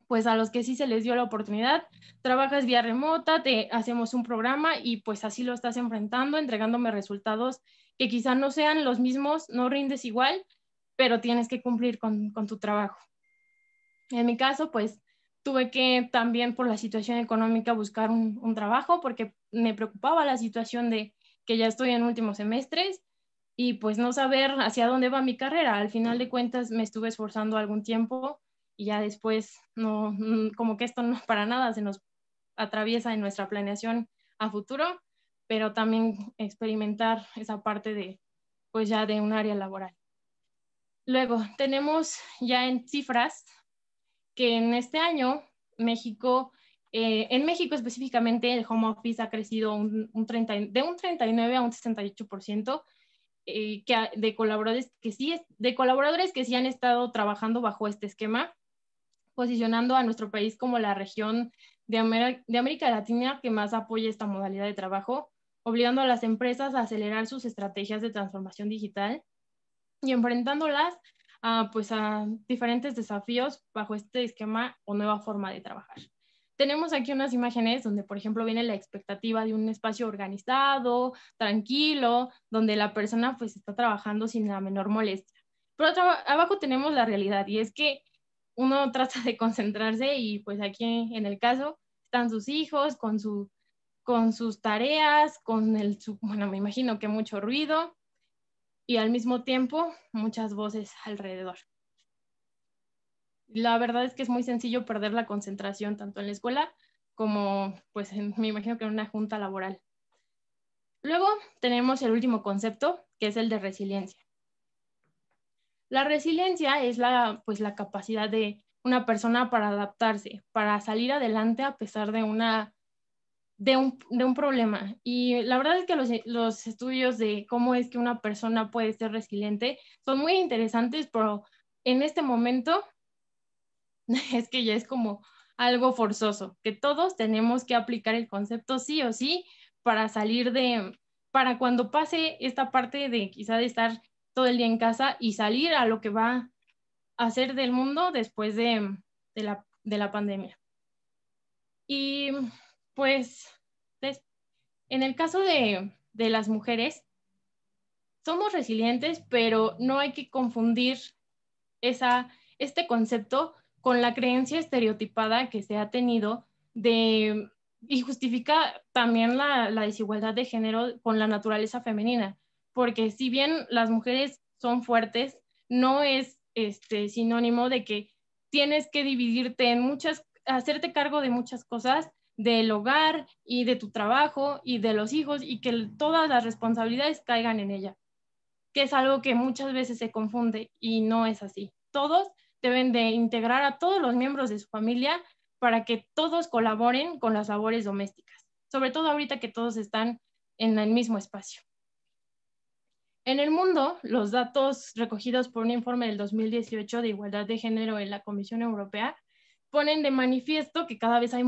[SPEAKER 4] pues a los que sí se les dio la oportunidad, trabajas vía remota, te hacemos un programa y pues así lo estás enfrentando, entregándome resultados que quizá no sean los mismos, no rindes igual, pero tienes que cumplir con, tu trabajo. En mi caso, pues tuve que también por la situación económica buscar un trabajo porque me preocupaba la situación de que ya estoy en últimos semestres y pues no saber hacia dónde va mi carrera. Al final de cuentas me estuve esforzando algún tiempo y ya después no, mm, como que esto no *laughs* para nada se nos atraviesa en nuestra planeación a futuro, pero también experimentar esa parte de, pues ya de un área laboral. Luego, tenemos ya en cifras que en este año México, eh, en México específicamente, el home office ha crecido un, de un 39 a un 68% eh, que, de, colaboradores que sí, de colaboradores que sí han estado trabajando bajo este esquema posicionando a nuestro país como la región de, de América Latina que más apoya esta modalidad de trabajo, obligando a las empresas a acelerar sus estrategias de transformación digital y enfrentándolas a, ah, pues, a diferentes desafíos bajo este esquema o nueva forma de trabajar. Tenemos aquí unas imágenes donde, por ejemplo, viene la expectativa de un espacio organizado, tranquilo, donde la persona pues está trabajando sin la menor molestia. Pero abajo tenemos la realidad y es que uno *laughs* trata de concentrarse y pues aquí en el caso están sus hijos con, su, con sus tareas, con el, su, bueno, me imagino que mucho ruido y al mismo tiempo muchas voces alrededor. La verdad es que es muy sencillo perder la concentración tanto en la escuela como pues me imagino que en una junta laboral. Luego tenemos el último concepto, que es el de resiliencia. La resiliencia es la, pues, la capacidad de una persona para adaptarse, para salir adelante a pesar de, una, de, un, de un problema. Y la verdad es que los, los, estudios de cómo es que una persona puede ser resiliente son muy interesantes, pero en este momento *laughs* es que ya es como algo forzoso, que todos tenemos que aplicar el concepto sí o sí para salir de, para cuando pase esta parte de quizá de estar todo el día en casa y salir a lo que va a ser del mundo después de, la, pandemia. Y pues en el caso de, las mujeres, somos resilientes, pero no hay que confundir esa, este concepto con la creencia estereotipada que se ha tenido de, y justifica también la desigualdad de género con la naturaleza femenina porque si bien las mujeres son fuertes, no es este sinónimo de que tienes que dividirte en muchas, hacerte cargo de muchas cosas, del hogar y de tu trabajo y de los hijos y que todas las responsabilidades caigan en ella, que es algo que muchas veces se confunde y no es así. Todos deben de integrar a todos los miembros de su familia para que todos colaboren con las labores domésticas, sobre todo ahorita que todos están en el mismo espacio. En el mundo, los datos recogidos por un informe del 2018 de igualdad de género en la Comisión Europea ponen de manifiesto que cada vez hay,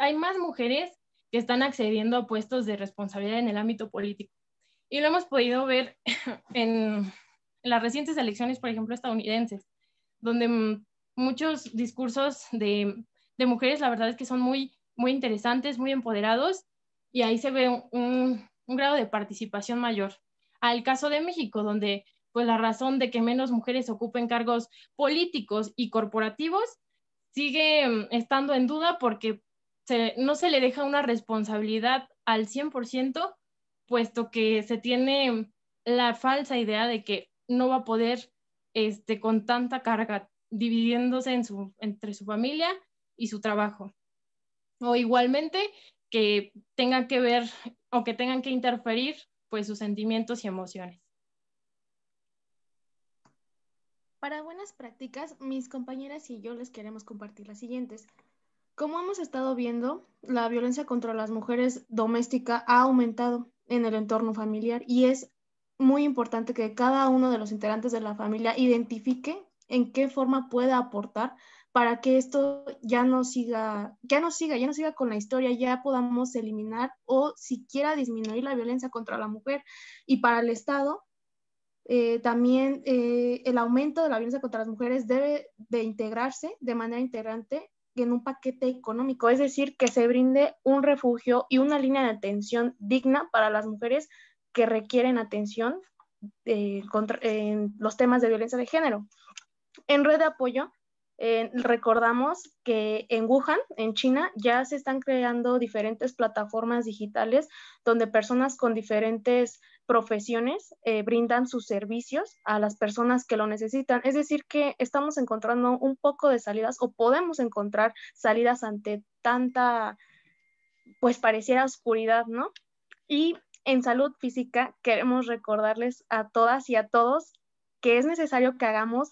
[SPEAKER 4] hay más mujeres que están accediendo a puestos de responsabilidad en el ámbito político. Y lo hemos podido ver *laughs* en las recientes elecciones, por ejemplo, estadounidenses, donde muchos discursos de, mujeres, la verdad es que son muy, muy interesantes, muy empoderados, y ahí se ve un grado de participación mayor al caso de México, donde pues la razón de que menos mujeres ocupen cargos políticos y corporativos sigue mm, estando en duda porque no se le deja una responsabilidad al 100%, puesto que se tiene la falsa idea de que no va a poder este, con tanta carga dividiéndose en su, entre su familia y su trabajo. O igualmente que tengan que ver o que tengan que interferir pues sus sentimientos y emociones.
[SPEAKER 3] Para buenas prácticas, mis compañeras y yo les queremos compartir las siguientes. Como hemos estado viendo, la violencia contra las mujeres doméstica ha aumentado en el entorno familiar y es muy importante que cada uno de los integrantes de la familia identifique en qué forma pueda aportar para que esto ya no siga, ya no siga, ya no siga con la historia, ya podamos eliminar o siquiera disminuir la violencia contra la mujer. Y para el Estado, eh, también eh, el aumento de la violencia contra las mujeres debe de integrarse de manera integrante en un paquete económico, es decir, que se brinde un refugio y una línea de atención digna para las mujeres que requieren atención eh, en los temas de violencia de género. En red de apoyo, eh, recordamos que en Wuhan, en China, ya se están creando diferentes plataformas digitales donde personas con diferentes profesiones eh, brindan sus servicios a las personas que lo necesitan. Es decir, que estamos encontrando un poco de salidas o podemos encontrar salidas ante tanta, pues pareciera oscuridad, ¿no? Y en salud física queremos recordarles a todas y a todos que es necesario que hagamos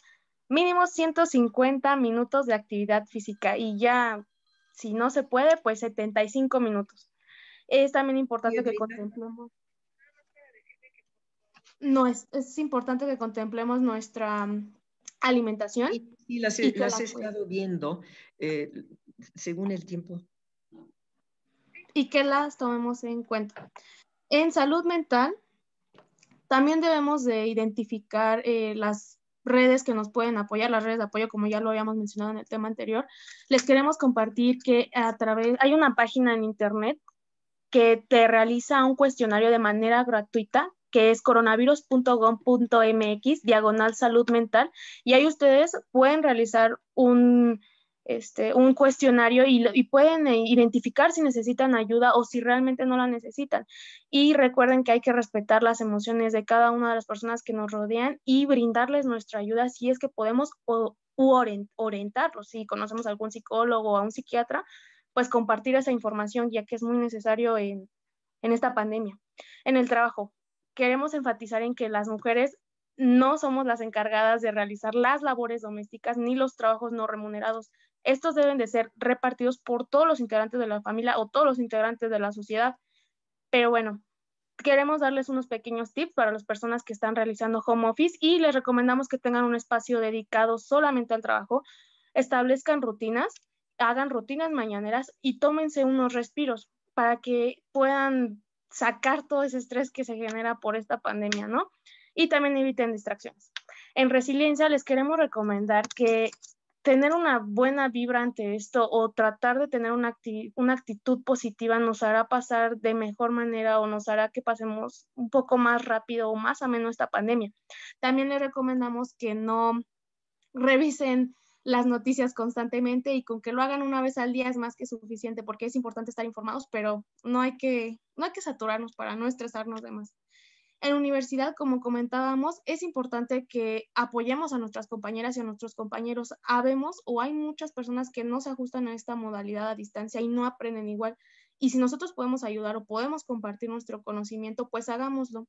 [SPEAKER 3] mínimo 150 minutos de actividad física y ya, si no se puede, pues 75 minutos. Es también importante que
[SPEAKER 5] contemplemos.
[SPEAKER 3] No, es, importante que contemplemos nuestra mm, alimentación.
[SPEAKER 1] Y, las, he estado viendo eh, según el tiempo.
[SPEAKER 3] Y que las tomemos en cuenta. En salud mental, también debemos de identificar eh, las redes que nos pueden apoyar, las redes de apoyo, como ya lo habíamos mencionado en el tema anterior, les queremos compartir que a través, hay una página en internet que te realiza un cuestionario de manera gratuita que es coronavirus.gov.mx, diagonal salud mental, y ahí ustedes pueden realizar un, este, un cuestionario y, pueden eh, identificar si necesitan ayuda o si realmente no la necesitan. Y recuerden que hay que respetar las emociones de cada una de las personas que nos rodean y brindarles nuestra ayuda si es que podemos o, orientarlos. Si conocemos a algún psicólogo o a un psiquiatra, pues compartir esa información ya que es muy necesario en, en esta pandemia. En el trabajo, queremos enfatizar en que las mujeres no somos las encargadas de realizar las labores domésticas ni los trabajos no remunerados. Estos deben de ser repartidos por todos los integrantes de la familia o todos los integrantes de la sociedad. Pero bueno, queremos darles unos pequeños tips para las personas que están realizando home office y les recomendamos que tengan un espacio dedicado solamente al trabajo, establezcan rutinas, hagan rutinas mañaneras y tómense unos respiros para que puedan sacar todo ese estrés que se genera por esta pandemia, ¿no? Y también eviten distracciones. En resiliencia les queremos recomendar que tener una buena vibra ante esto o tratar de tener una, actitud positiva nos hará pasar de mejor manera o nos hará que pasemos un poco más rápido o más menos esta pandemia. También les recomendamos que no revisen las noticias constantemente y con que lo hagan una vez al día es más que suficiente porque es importante estar informados, pero no hay que, no hay que saturarnos para no estresarnos demás en universidad, como comentábamos, es importante que apoyemos a nuestras compañeras y a nuestros compañeros. Habemos o hay muchas personas que no se ajustan a esta modalidad a distancia y no aprenden igual. Y si nosotros podemos ayudar o podemos compartir nuestro conocimiento, pues hagámoslo.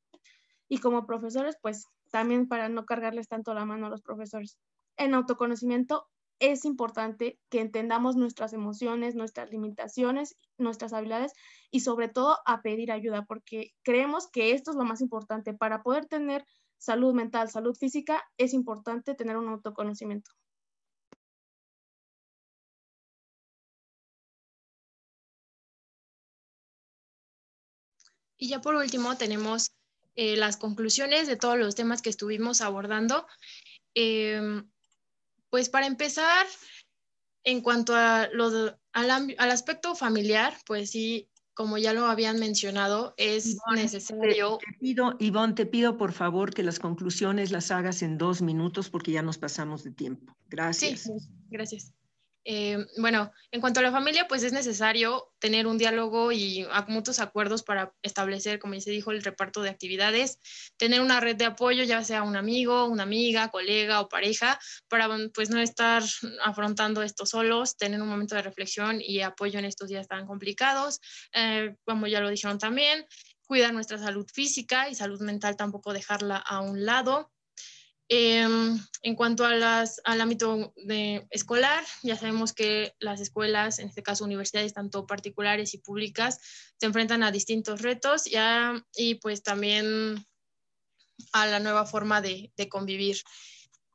[SPEAKER 3] Y como profesores, pues también para no cargarles tanto la mano a los profesores. En autoconocimiento, es importante que entendamos nuestras emociones, nuestras limitaciones, nuestras habilidades y sobre todo a pedir ayuda, porque creemos que esto es lo más importante. Para poder tener salud mental, salud física, es importante tener un autoconocimiento.
[SPEAKER 1] Y ya por último tenemos
[SPEAKER 4] eh, las conclusiones de todos los temas que estuvimos abordando. Em, pues para empezar, en cuanto a los, al, aspecto
[SPEAKER 1] familiar, pues sí, como ya lo habían mencionado, es necesario. Te, pido, Ivonne, te pido por favor que las conclusiones las hagas en dos minutos porque ya nos pasamos de tiempo. Gracias. Sí,
[SPEAKER 4] gracias. Eh, bueno, en cuanto a la familia, pues es necesario tener un diálogo y muchos acuerdos para establecer, como ya se dijo, el reparto de actividades, tener una red de apoyo, ya sea un amigo, una amiga, colega o pareja, para pues no estar afrontando esto solos, tener un momento de reflexión y apoyo en estos días tan complicados, eh, como ya lo dijeron también, cuidar nuestra salud física y salud mental tampoco dejarla a un lado Em, en cuanto a las, al ámbito de, escolar, ya sabemos que las escuelas, en este caso universidades, tanto particulares y públicas, se enfrentan a distintos retos y pues también a la nueva forma de, de convivir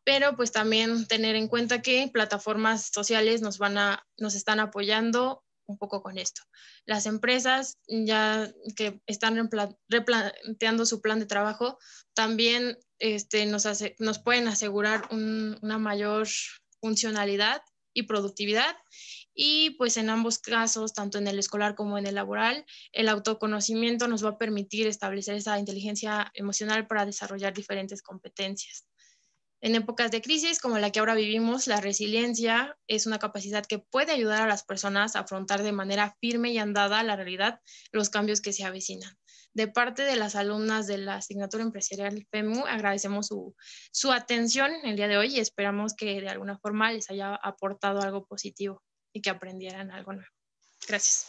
[SPEAKER 4] pero pues también tener en cuenta que plataformas sociales nos van a nos están apoyando un poco con esto. Las empresas ya que están replanteando su plan de trabajo también este, nos, nos pueden asegurar una mayor funcionalidad y productividad. Y pues en ambos casos, tanto en el escolar como en el laboral, el autoconocimiento nos va a permitir establecer esa inteligencia emocional para desarrollar diferentes competencias. En épocas de crisis como la que ahora vivimos, la resiliencia es una capacidad que puede ayudar a las personas a afrontar de manera firme y andada la realidad los cambios que se avecinan de parte de las alumnas de la asignatura empresarial FEMU, agradecemos su, su atención el día de hoy y esperamos que de alguna forma les haya aportado algo positivo y que aprendieran algo nuevo.
[SPEAKER 6] Gracias.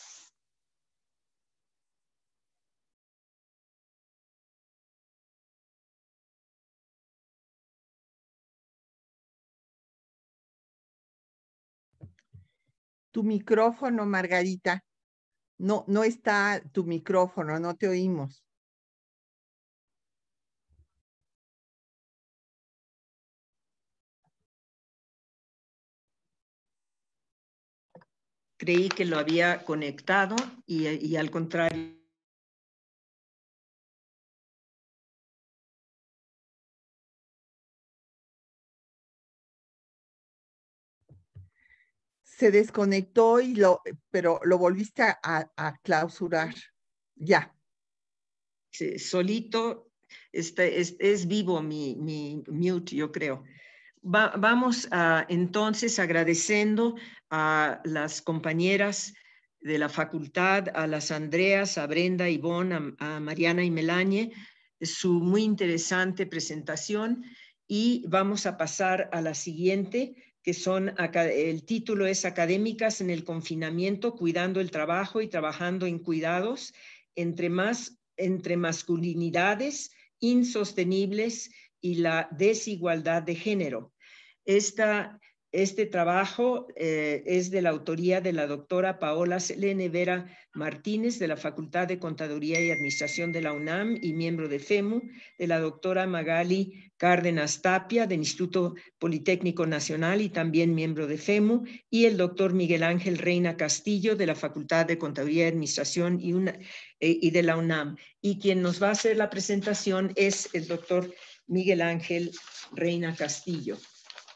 [SPEAKER 5] Tu micrófono, Margarita. No, no está tu micrófono, no te oímos.
[SPEAKER 1] Creí que lo había
[SPEAKER 7] conectado y, y al contrario
[SPEAKER 5] se desconectó y lo, eh, pero lo volviste a, a clausurar. Ya. solito
[SPEAKER 1] este, es, vivo mi, mi, mute, yo creo. vamos a, entonces agradeciendo a las compañeras de la facultad, a las Andreas, a Brenda, Ivonne, a, a Mariana y Melanie, su muy interesante presentación y vamos a pasar a la siguiente que son, el título es Académicas en el confinamiento, cuidando el trabajo y trabajando en cuidados entre, más, entre masculinidades insostenibles y la desigualdad de género. Esta este trabajo eh, es de la autoría de la doctora Paola Selene Vera Martínez de la Facultad de Contaduría y Administración de la UNAM y miembro de FEMU, de la doctora Magali Cárdenas Tapia del Instituto Politécnico Nacional y también miembro de FEMU, y el doctor Miguel Ángel Reina Castillo de la Facultad de Contaduría y Administración y, eh, y de la UNAM. Y quien nos va a hacer la presentación es el doctor Miguel Ángel Reina Castillo.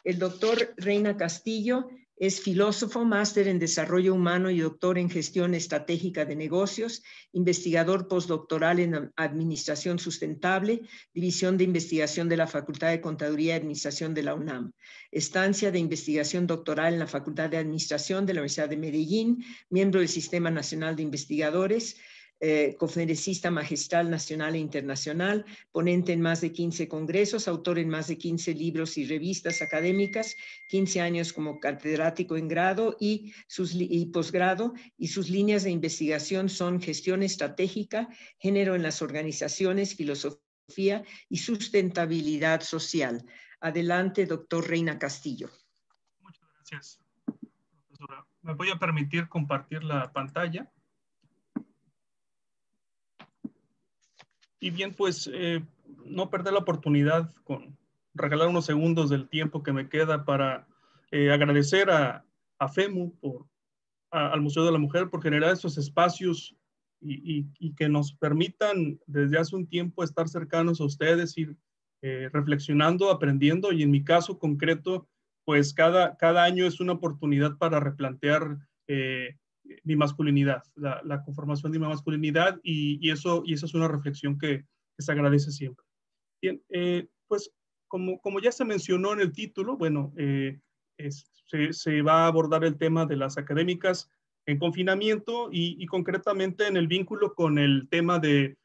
[SPEAKER 1] El doctor Reina Castillo es filósofo, máster en desarrollo humano y doctor en gestión estratégica de negocios, investigador postdoctoral en administración sustentable, división de investigación de la Facultad de Contaduría y Administración de la UNAM, estancia de investigación doctoral en la Facultad de Administración de la Universidad de Medellín, miembro del Sistema Nacional de Investigadores, eh, conferencista magistral nacional e internacional, ponente en más de 15 congresos, autor en más de 15 libros y revistas académicas, 15 años como catedrático en grado y, sus, y posgrado, y sus líneas de investigación son gestión estratégica, género en las organizaciones, filosofía y sustentabilidad social. Adelante, doctor Reina Castillo.
[SPEAKER 7] Muchas gracias, profesora. Me voy a permitir compartir la pantalla. y bien, pues eh, no perder la oportunidad con regalar unos segundos del tiempo que me queda para eh, agradecer a, FEMU, por, al Museo de la Mujer, por generar estos espacios y, que nos permitan desde hace un tiempo estar cercanos a ustedes, ir eh, reflexionando, aprendiendo y en mi caso concreto, pues cada, cada año es una oportunidad para replantear mi masculinidad, la, conformación de mi masculinidad y, eso, y esa es una reflexión que, se agradece siempre. Bien, eh, pues como, ya se mencionó en el título, bueno, eh, se, va a abordar el tema de las académicas en confinamiento y, concretamente en el vínculo con el tema del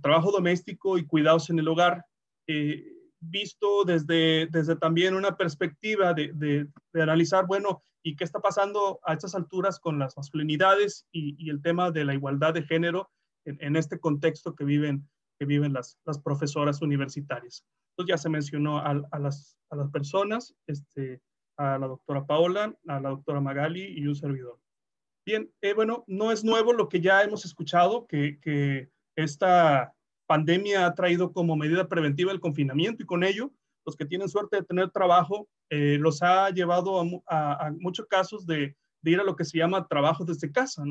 [SPEAKER 7] trabajo doméstico y cuidados en el hogar. Eh, visto desde, desde también una perspectiva de, analizar, bueno, ¿y qué está pasando a estas alturas con las masculinidades y, el tema de la igualdad de género en, este contexto que viven, que viven las, profesoras universitarias? Entonces ya se mencionó a, las, personas, este, a la doctora Paola, a la doctora Magali y un servidor. Bien, eh, bueno, no es nuevo lo que ya hemos escuchado, que, que esta pandemia ha traído como medida preventiva el confinamiento y con ello los que tienen suerte de tener trabajo eh, los ha llevado a, muchos casos de, ir a lo que se llama trabajo desde casa,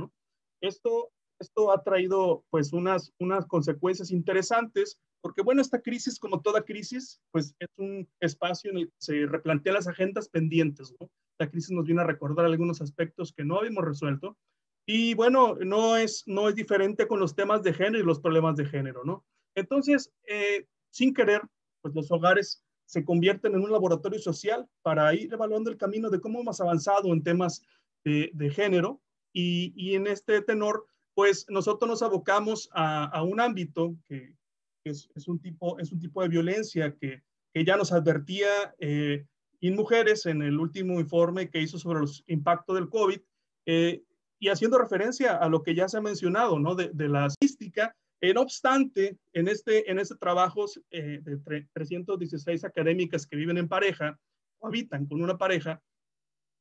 [SPEAKER 7] Esto, esto ha traído pues unas, unas consecuencias interesantes porque bueno, esta crisis como toda crisis pues es un espacio en el que se replantean las agendas pendientes, La crisis nos viene a recordar algunos aspectos que no habíamos resuelto y bueno, no es, no es diferente con los temas de género y los problemas de género, ¿no? Entonces, eh, sin querer, pues los hogares se convierten en un laboratorio social para ir evaluando el camino de cómo hemos avanzado en temas de, género. Y, en este tenor, pues nosotros nos abocamos a, un ámbito que, es, un tipo, es un tipo de violencia que, que ya nos advertía eh, InMujeres en el último informe que hizo sobre los impactos del COVID, eh, y haciendo referencia a lo que ya se ha mencionado, ¿no? De, la estadística, eh, no obstante, en este, en este trabajo eh, de 316 académicas que viven en pareja o habitan con una pareja,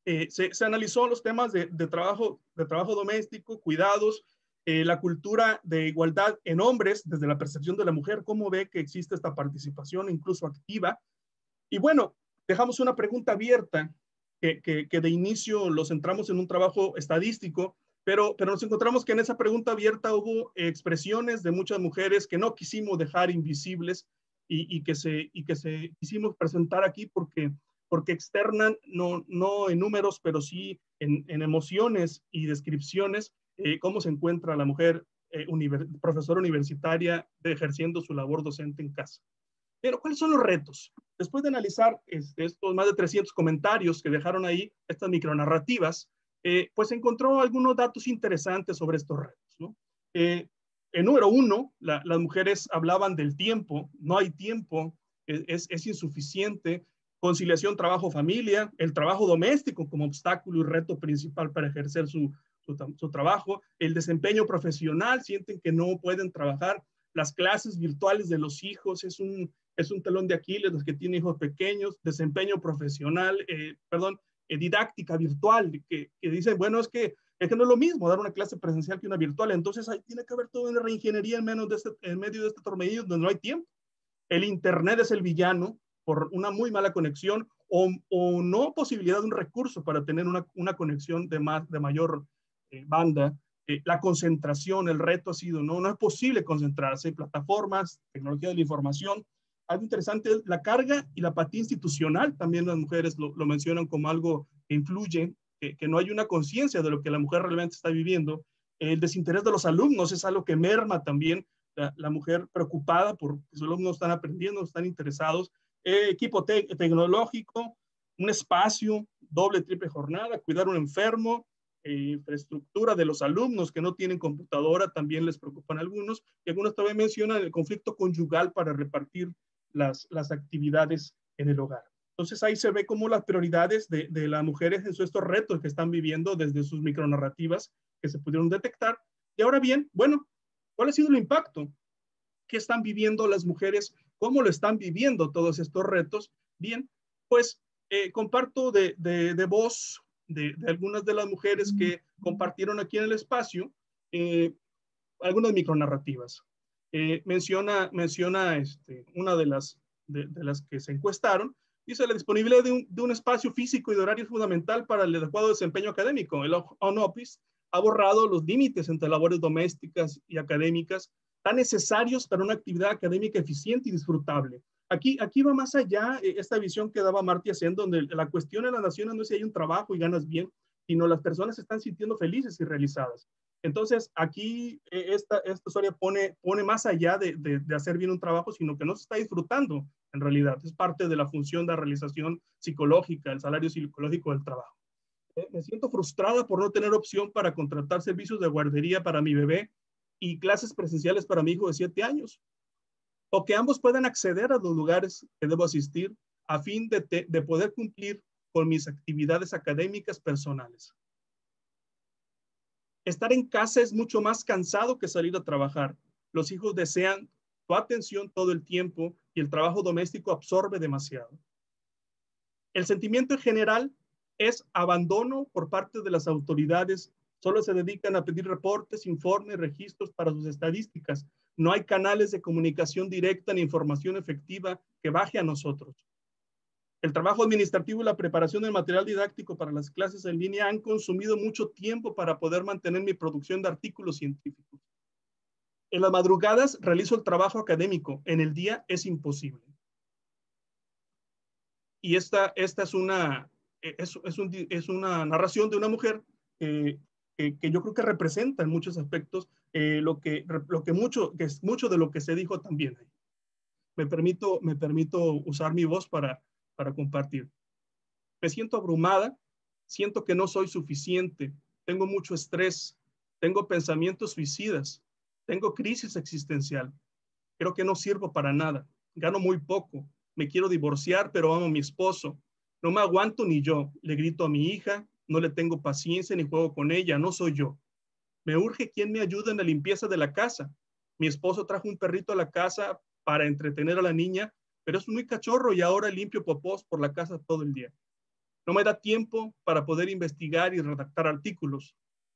[SPEAKER 7] eh, se, analizó los temas de, trabajo, de trabajo doméstico, cuidados, eh, la cultura de igualdad en hombres desde la percepción de la mujer, cómo ve que existe esta participación incluso activa. Y bueno, dejamos una pregunta abierta que, de inicio los centramos en un trabajo estadístico, pero, nos encontramos que en esa pregunta abierta hubo expresiones de muchas mujeres que no quisimos dejar invisibles y, que, se, y quisimos presentar aquí porque, externan, no, en números, pero sí en, emociones y descripciones, eh, cómo se encuentra la mujer eh, profesora universitaria ejerciendo su labor docente en casa. Pero, ¿cuáles son los retos? Después de analizar este, estos más de 300 comentarios que dejaron ahí, estas micronarrativas, eh, pues encontró algunos datos interesantes sobre estos retos. ¿no? Eh, en número uno, las mujeres hablaban del tiempo, no hay tiempo, e, es, insuficiente, conciliación trabajo-familia, el trabajo doméstico como obstáculo y reto principal para ejercer su trabajo, el desempeño profesional, sienten que no pueden trabajar, las clases virtuales de los hijos es un, es un telón de Aquiles, los que tienen hijos pequeños, desempeño profesional, eh, perdón, eh, didáctica virtual, que, que, dicen, bueno, es que, que no es lo mismo dar una clase presencial que una virtual, entonces ahí tiene que haber toda una reingeniería en, menos de este, en medio de este torbellino donde no hay tiempo. El Internet es el villano por una muy mala conexión o, no posibilidad de un recurso para tener una, conexión de, más, de mayor eh, banda. la concentración, el reto ha sido, no, no es posible concentrarse. en Plataformas, tecnología de la información algo interesante es la carga y la patía institucional, también las mujeres lo, mencionan como algo que influye, que, no hay una conciencia de lo que la mujer realmente está viviendo. El desinterés de los alumnos es algo que merma también la, mujer preocupada por que sus alumnos están aprendiendo, están interesados. Eh, equipo tecnológico, un espacio, doble, triple jornada, cuidar un enfermo, eh, infraestructura de los alumnos que no tienen computadora, también les preocupan algunos, y algunos también mencionan el conflicto conyugal para repartir las, actividades en el hogar. Entonces ahí se ve cómo las prioridades de, las mujeres en estos retos que están viviendo desde sus micronarrativas que se pudieron detectar. Y ahora bien, bueno, ¿cuál ha sido el impacto? ¿Qué están viviendo las mujeres? ¿Cómo lo están viviendo todos estos retos? Bien, pues eh, comparto de, voz de, algunas de las mujeres que compartieron aquí en el espacio algunas eh, algunas micronarrativas. Eh, menciona menciona este, una de las, de, las que se encuestaron, dice la disponibilidad de un, espacio físico y de horario fundamental para el adecuado desempeño académico. El on-office ha borrado los límites entre labores domésticas y académicas tan necesarios para una actividad académica eficiente y disfrutable. Aquí, aquí va más allá eh, esta visión que daba Marti haciendo donde la cuestión en las naciones no es si hay un trabajo y ganas bien, sino las personas se están sintiendo felices y realizadas. Entonces, aquí eh, esta, historia pone, más allá de, hacer bien un trabajo, sino que no se está disfrutando en realidad. Es parte de la función de la realización psicológica, el salario psicológico del trabajo. Eh, me siento frustrada por no tener opción para contratar servicios de guardería para mi bebé y clases presenciales para mi hijo de siete años. O que ambos puedan acceder a los lugares que debo asistir a fin de poder cumplir con mis actividades académicas personales. Estar en casa es mucho más cansado que salir a trabajar. Los hijos desean tu atención todo el tiempo y el trabajo doméstico absorbe demasiado. El sentimiento en general es abandono por parte de las autoridades. Solo se dedican a pedir reportes, informes, registros para sus estadísticas. No hay canales de comunicación directa ni información efectiva que baje a nosotros. El trabajo administrativo y la preparación del material didáctico para las clases en línea han consumido mucho tiempo para poder mantener mi producción de artículos científicos. En las madrugadas realizo el trabajo académico, en el día es imposible. Y esta, esta es, una, e, es, una narración de una mujer que yo creo que representa en muchos aspectos eh, lo, que, lo que, mucho, que es mucho de lo que se dijo también Me permito, me permito usar mi voz para, para compartir. Me siento abrumada, siento que no soy suficiente, tengo mucho estrés, tengo pensamientos suicidas, tengo crisis existencial, creo que no sirvo para nada, gano muy poco, me quiero divorciar, pero amo a mi esposo, no me aguanto ni yo, le grito a mi hija, no le tengo paciencia ni juego con ella, no soy yo. Me urge quien me ayude en la limpieza de la casa. Mi esposo trajo un perrito a la casa para entretener a la niña, pero es muy cachorro y ahora limpio popós por la casa todo el día. No me da tiempo para poder investigar y redactar artículos.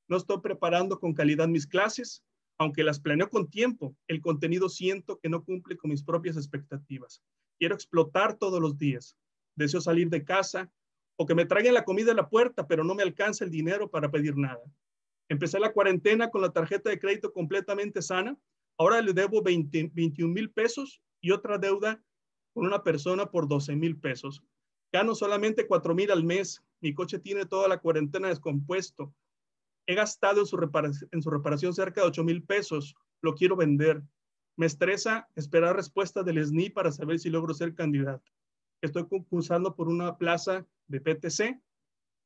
[SPEAKER 7] No estoy preparando con calidad mis clases, aunque las planeo con tiempo, el contenido siento que no cumple con mis propias expectativas. Quiero explotar todos los días. Deseo salir de casa o que me traigan la comida a la puerta, pero no me alcanza el dinero para pedir nada. Empecé la cuarentena con la tarjeta de crédito completamente sana. Ahora le debo 21 mil pesos y otra deuda con una persona por 12 mil pesos. Gano solamente 4 mil al mes. Mi coche tiene toda la cuarentena descompuesto. He gastado en su, reparación, cerca de 8 mil pesos. Lo quiero vender. Me estresa esperar respuesta del SNI para saber si logro ser candidato. Estoy concursando por una plaza de PTC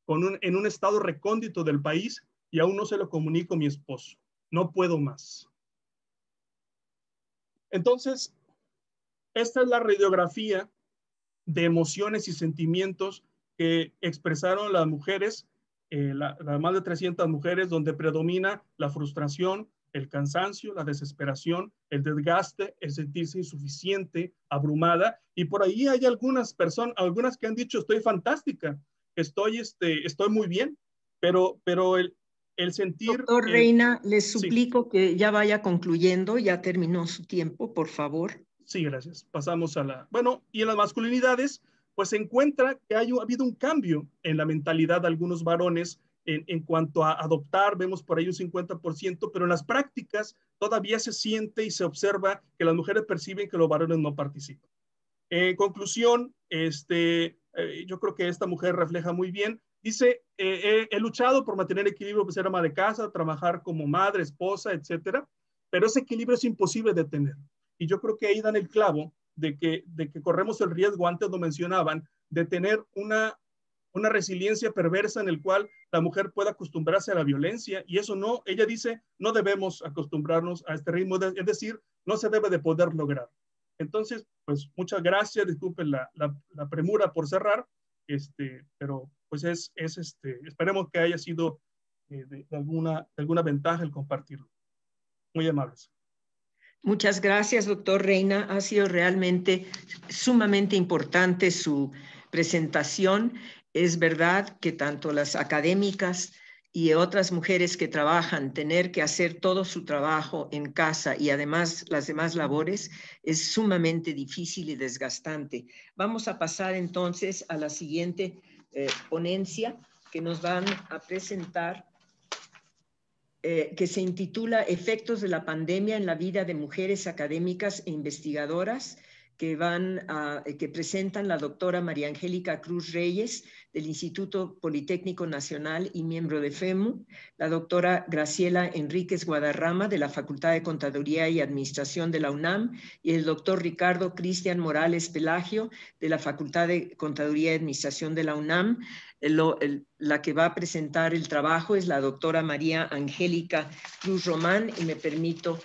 [SPEAKER 7] en un estado recóndito del país y aún no se lo comunico a mi esposo. No puedo más. Entonces, esta es la radiografía de emociones y sentimientos que expresaron las mujeres, eh, las más de 300 mujeres, donde predomina la frustración, el cansancio, la desesperación, el desgaste, el sentirse insuficiente, abrumada. Y por ahí hay algunas personas, algunas que han dicho, estoy fantástica, estoy, este, estoy muy bien, pero, pero el, sentir... Doctor Reina,
[SPEAKER 1] les suplico que ya vaya concluyendo, ya terminó su tiempo, por favor. Sí,
[SPEAKER 7] gracias. Pasamos a la... Bueno, y en las masculinidades, pues se encuentra que hay, ha habido un cambio en la mentalidad de algunos varones en, cuanto a adoptar, vemos por ahí un 50%, pero en las prácticas todavía se siente y se observa que las mujeres perciben que los varones no participan. En conclusión, este, eh, yo creo que esta mujer refleja muy bien. Dice, eh, eh, he luchado por mantener equilibrio, pues, ser ama de casa, trabajar como madre, esposa, etcétera, pero ese equilibrio es imposible de tener. Y yo creo que ahí dan el clavo de que, de que corremos el riesgo, antes lo mencionaban, de tener una, una resiliencia perversa en el cual la mujer pueda acostumbrarse a la violencia y eso no, ella dice, no debemos acostumbrarnos a este ritmo, es decir, no se debe de poder lograr. Entonces, pues muchas gracias, disculpen la, la, premura por cerrar, este, pero pues es, es este, esperemos que haya sido eh, alguna, de alguna ventaja el compartirlo. Muy amables. Muchas gracias, doctor Reina. Ha sido
[SPEAKER 1] realmente sumamente importante su presentación. Es verdad que tanto las académicas y otras mujeres que trabajan, tener que hacer todo su trabajo en casa y además las demás labores es sumamente difícil y desgastante. Vamos a pasar entonces a la siguiente eh, ponencia que nos van a presentar eh, que se intitula Efectos de la pandemia en la vida de mujeres académicas e investigadoras que, van eh, que presentan la doctora María Angélica Cruz Reyes del Instituto Politécnico Nacional y miembro de FEMU, la doctora Graciela Enríquez Guadarrama de la Facultad de Contaduría y Administración de la UNAM y el doctor Ricardo Cristian Morales Pelagio de la Facultad de Contaduría y Administración de la UNAM. la que va a presentar el trabajo es la doctora María Angélica Cruz Román y me permito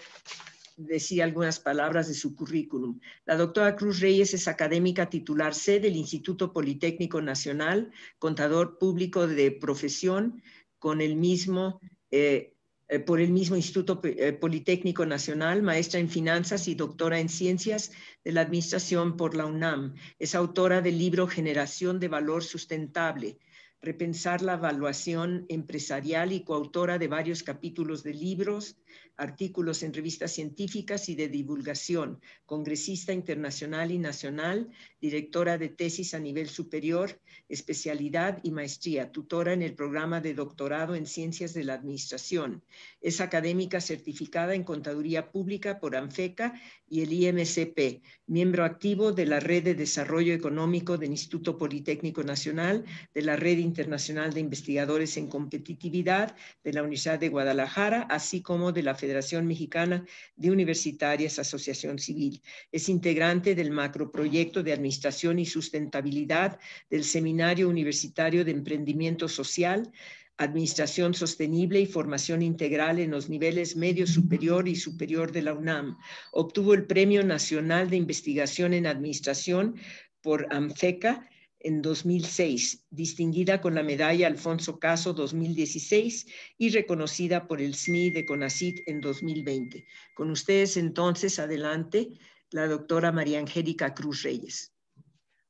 [SPEAKER 1] decir algunas palabras de su currículum. La doctora Cruz Reyes es académica titular C del Instituto Politécnico Nacional, contador público de profesión con el mismo, eh, eh, por el mismo Instituto eh, Politécnico Nacional, maestra en finanzas y doctora en ciencias de la administración por la UNAM. Es autora del libro Generación de Valor Sustentable, repensar la evaluación empresarial y coautora de varios capítulos de libros artículos en revistas científicas y de divulgación, congresista internacional y nacional, directora de tesis a nivel superior, especialidad y maestría, tutora en el programa de doctorado en ciencias de la administración. Es académica certificada en contaduría pública por ANFECA y el IMCP, miembro activo de la Red de Desarrollo Económico del Instituto Politécnico Nacional, de la Red Internacional de Investigadores en Competitividad de la Universidad de Guadalajara, así como de la Federación Federación Mexicana de Universitarias Asociación Civil. Es integrante del macroproyecto de Administración y Sustentabilidad del Seminario Universitario de Emprendimiento Social Administración Sostenible y Formación Integral en los niveles medio superior y superior de la UNAM. Obtuvo el Premio Nacional de Investigación en Administración por AMFECA en 2006, distinguida con la medalla Alfonso Caso 2016 y reconocida por el SMI de CONACIT en 2020. Con ustedes entonces, adelante, la doctora María Angélica Cruz Reyes.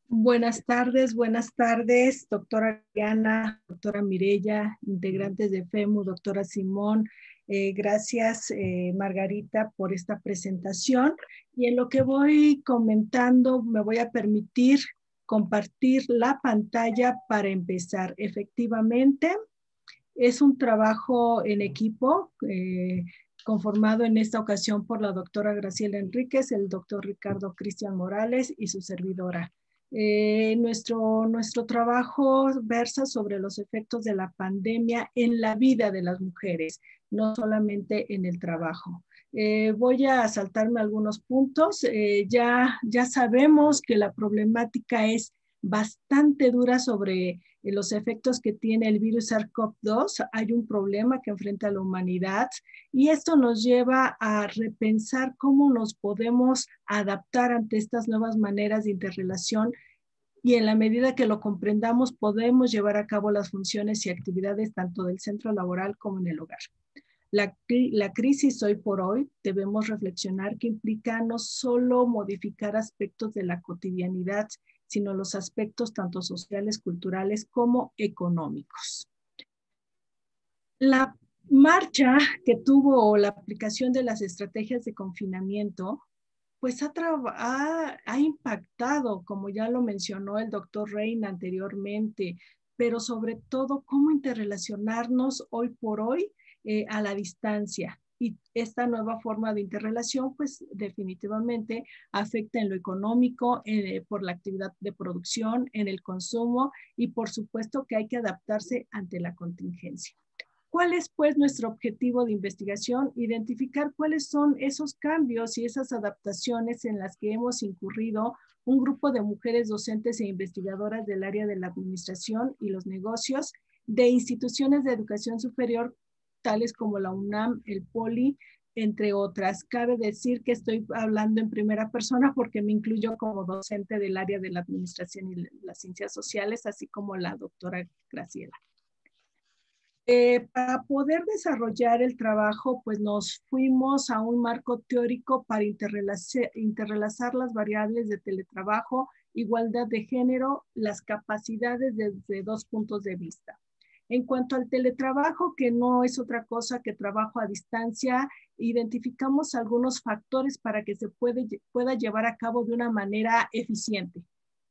[SPEAKER 8] Buenas tardes, buenas tardes, doctora Ariana, doctora Mirella, integrantes de FEMU, doctora Simón. Eh, gracias, eh, Margarita, por esta presentación. Y en lo que voy comentando, me voy a permitir compartir la pantalla para empezar. Efectivamente, es un trabajo en equipo eh, conformado en esta ocasión por la doctora Graciela Enríquez, el doctor Ricardo Cristian Morales y su servidora. Eh, nuestro, nuestro trabajo versa sobre los efectos de la pandemia en la vida de las mujeres, no solamente en el trabajo. Eh, voy a saltarme algunos puntos. Eh, ya, ya sabemos que la problemática es bastante dura sobre eh, los efectos que tiene el virus SARS-CoV-2. Hay un problema que enfrenta la humanidad y esto nos lleva a repensar cómo nos podemos adaptar ante estas nuevas maneras de interrelación y en la medida que lo comprendamos podemos llevar a cabo las funciones y actividades tanto del centro laboral como en el hogar. La, crisis hoy por hoy debemos reflexionar que implica no solo modificar aspectos de la cotidianidad, sino los aspectos tanto sociales, culturales como económicos. La marcha que tuvo la aplicación de las estrategias de confinamiento, pues ha, ha, ha impactado, como ya lo mencionó el doctor Reina anteriormente, pero sobre todo cómo interrelacionarnos hoy por hoy eh, a la distancia. Y esta nueva forma de interrelación, pues definitivamente afecta en lo económico, eh, por la actividad de producción, en el consumo y por supuesto que hay que adaptarse ante la contingencia. ¿Cuál es pues nuestro objetivo de investigación? Identificar cuáles son esos cambios y esas adaptaciones en las que hemos incurrido un grupo de mujeres docentes e investigadoras del área de la administración y los negocios de instituciones de educación superior tales como la UNAM, el POLI, entre otras. Cabe decir que estoy hablando en primera persona porque me incluyo como docente del área de la administración y las ciencias sociales, así como la doctora Graciela. Eh, para poder desarrollar el trabajo, pues nos fuimos a un marco teórico para interrelazar las variables de teletrabajo, igualdad de género, las capacidades desde dos puntos de vista. En cuanto al teletrabajo, que no es otra cosa que trabajo a distancia, identificamos algunos factores para que se puede, pueda llevar a cabo de una manera eficiente,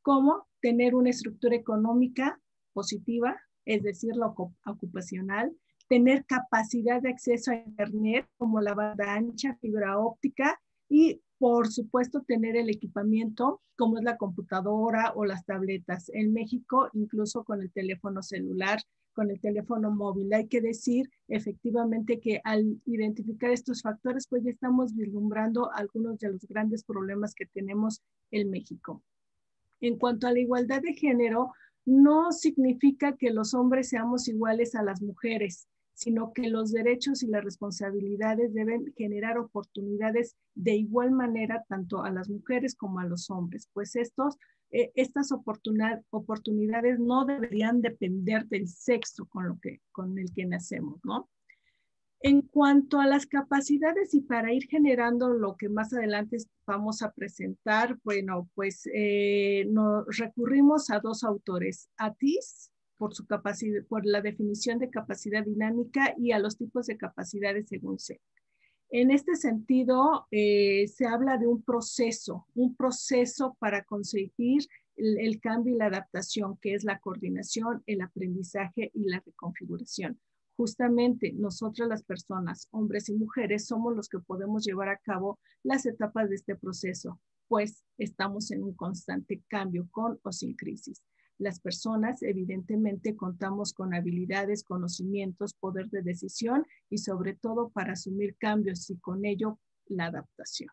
[SPEAKER 8] como tener una estructura económica positiva, es decir, la ocupacional, tener capacidad de acceso a Internet como la banda ancha, fibra óptica y, por supuesto, tener el equipamiento como es la computadora o las tabletas. En México, incluso con el teléfono celular, con el teléfono móvil. Hay que decir efectivamente que al identificar estos factores, pues ya estamos vislumbrando algunos de los grandes problemas que tenemos en México. En cuanto a la igualdad de género, no significa que los hombres seamos iguales a las mujeres, sino que los derechos y las responsabilidades deben generar oportunidades de igual manera tanto a las mujeres como a los hombres, pues estos e, estas oportunidades no deberían depender del sexo con, lo que, con el que nacemos, ¿no? En cuanto a las capacidades y para ir generando lo que más adelante vamos a presentar, bueno, pues eh, nos recurrimos a dos autores, a TIS por, su capacidad, por la definición de capacidad dinámica y a los tipos de capacidades según sexo. En este sentido, eh, se habla de un proceso, un proceso para conseguir el, el, cambio y la adaptación, que es la coordinación, el aprendizaje y la reconfiguración. Justamente nosotras las personas, hombres y mujeres, somos los que podemos llevar a cabo las etapas de este proceso, pues estamos en un constante cambio con o sin crisis las personas, evidentemente contamos con habilidades, conocimientos, poder de decisión y sobre todo para asumir cambios y con ello la adaptación.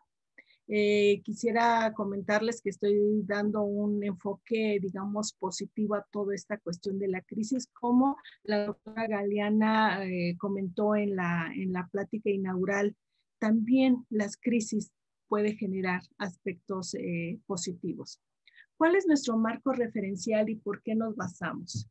[SPEAKER 8] Eh, quisiera comentarles que estoy dando un enfoque, digamos, positivo a toda esta cuestión de la crisis, como la doctora Galeana eh, comentó en la, plática inaugural. También las crisis puede generar aspectos eh, positivos. ¿Cuál es nuestro marco referencial y por qué nos basamos?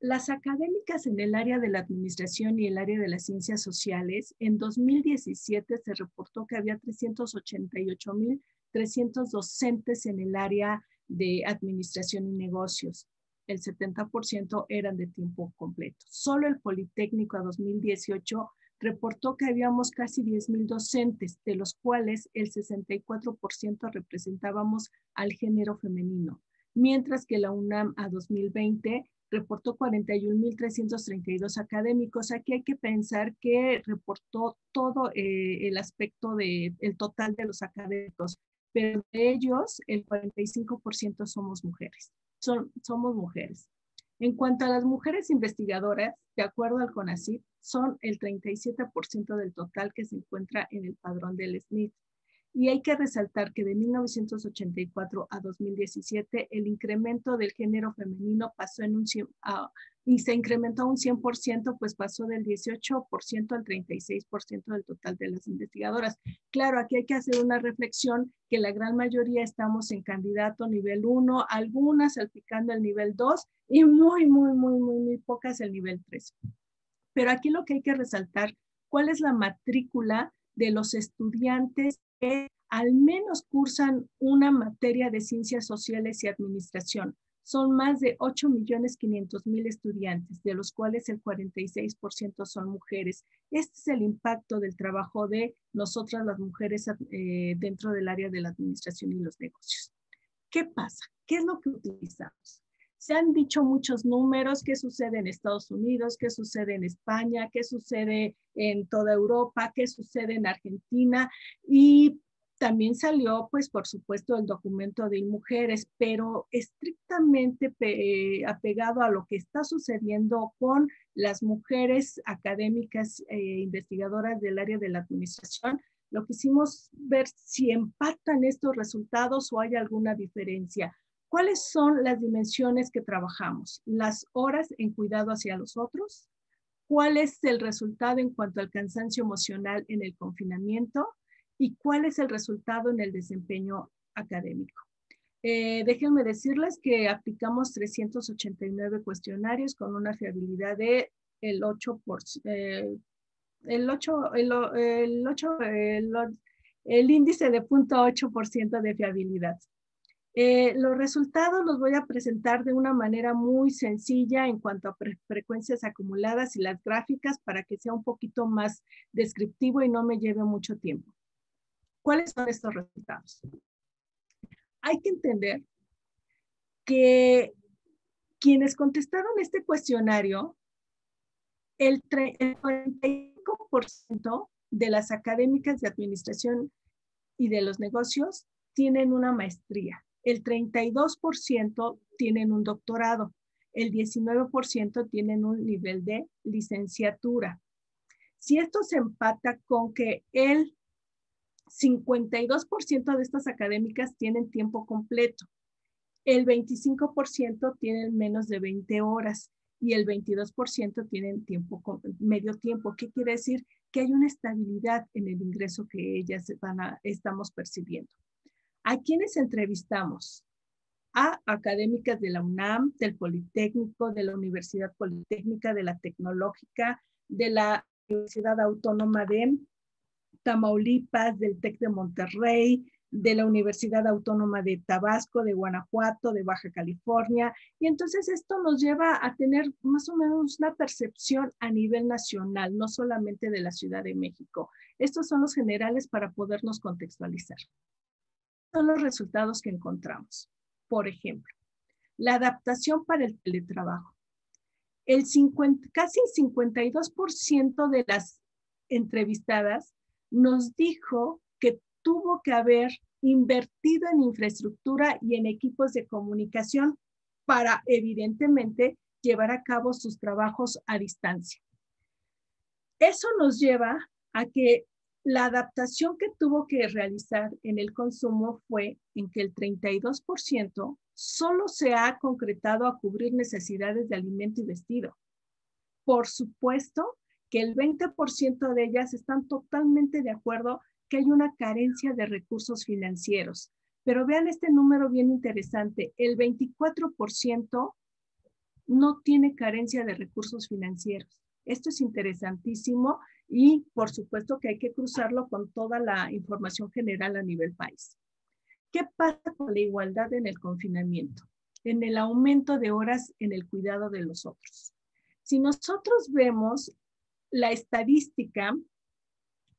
[SPEAKER 8] Las académicas en el área de la administración y el área de las ciencias sociales, en 2017 se reportó que había 388.300 docentes en el área de administración y negocios. El 70% eran de tiempo completo. Solo el Politécnico a 2018 reportó que habíamos casi 10.000 docentes, de los cuales el 64% representábamos al género femenino, mientras que la UNAM a 2020 reportó 41.332 académicos. Aquí hay que pensar que reportó todo eh, el aspecto del total de los académicos, pero de ellos el 45% somos mujeres, son, somos mujeres. En cuanto a las mujeres investigadoras, de acuerdo al CONACYT, son el 37% del total que se encuentra en el padrón del SNIT, y hay que resaltar que de 1984 a 2017 el incremento del género femenino pasó en un 100, ah, y se incrementó un 100%, pues pasó del 18% al 36% del total de las investigadoras. Claro, aquí hay que hacer una reflexión que la gran mayoría estamos en candidato nivel 1, algunas salpicando el nivel 2 y muy, muy, muy, muy, muy pocas el nivel 3. Pero aquí lo que hay que resaltar, ¿cuál es la matrícula de los estudiantes al menos cursan una materia de ciencias sociales y administración. Son más de millones mil estudiantes, de los cuales el 46% son mujeres. Este es el impacto del trabajo de nosotras las mujeres eh, dentro del área de la administración y los negocios. ¿Qué pasa? ¿Qué es lo que utilizamos? Se han dicho muchos números, que sucede en Estados Unidos, que sucede en España, qué sucede en toda Europa, qué sucede en Argentina y también salió, pues, por supuesto, el documento de mujeres, pero estrictamente eh, apegado a lo que está sucediendo con las mujeres académicas e investigadoras del área de la administración. Lo quisimos ver si empatan estos resultados o hay alguna diferencia. ¿Cuáles son las dimensiones que trabajamos? Las horas en cuidado hacia los otros. ¿Cuál es el resultado en cuanto al cansancio emocional en el confinamiento? ¿Y cuál es el resultado en el desempeño académico? Eh, déjenme decirles que aplicamos 389 cuestionarios con una fiabilidad de el 8%. Por, eh, el 8, el, el 8, el, el índice de 0.8% de fiabilidad. Eh, los resultados los voy a presentar de una manera muy sencilla en cuanto a frecuencias acumuladas y las gráficas para que sea un poquito más descriptivo y no me lleve mucho tiempo. ¿Cuáles son estos resultados? Hay que entender que quienes contestaron este cuestionario, el, el 45% de las académicas de administración y de los negocios tienen una maestría el 32% tienen un doctorado, el 19% tienen un nivel de licenciatura. Si esto se empata con que el 52% de estas académicas tienen tiempo completo, el 25% tienen menos de 20 horas y el 22% tienen tiempo medio tiempo. ¿Qué quiere decir? Que hay una estabilidad en el ingreso que ellas van estamos percibiendo. ¿A quienes entrevistamos? A académicas de la UNAM, del Politécnico, de la Universidad Politécnica, de la Tecnológica, de la Universidad Autónoma de Tamaulipas, del TEC de Monterrey, de la Universidad Autónoma de Tabasco, de Guanajuato, de Baja California. Y entonces esto nos lleva a tener más o menos una percepción a nivel nacional, no solamente de la Ciudad de México. Estos son los generales para podernos contextualizar son los resultados que encontramos. Por ejemplo, la adaptación para el teletrabajo. El casi 52% de las entrevistadas nos dijo que tuvo que haber invertido en infraestructura y en equipos de comunicación para, evidentemente, llevar a cabo sus trabajos a distancia. Eso nos lleva a que la adaptación que tuvo que realizar en el consumo fue en que el 32% solo se ha concretado a cubrir necesidades de alimento y vestido. Por supuesto que el 20% de ellas están totalmente de acuerdo que hay una carencia de recursos financieros. Pero vean este número bien interesante, el 24% no tiene carencia de recursos financieros. Esto es interesantísimo y por supuesto que hay que cruzarlo con toda la información general a nivel país. ¿Qué pasa con la igualdad en el confinamiento? En el aumento de horas en el cuidado de los otros. Si nosotros vemos la estadística,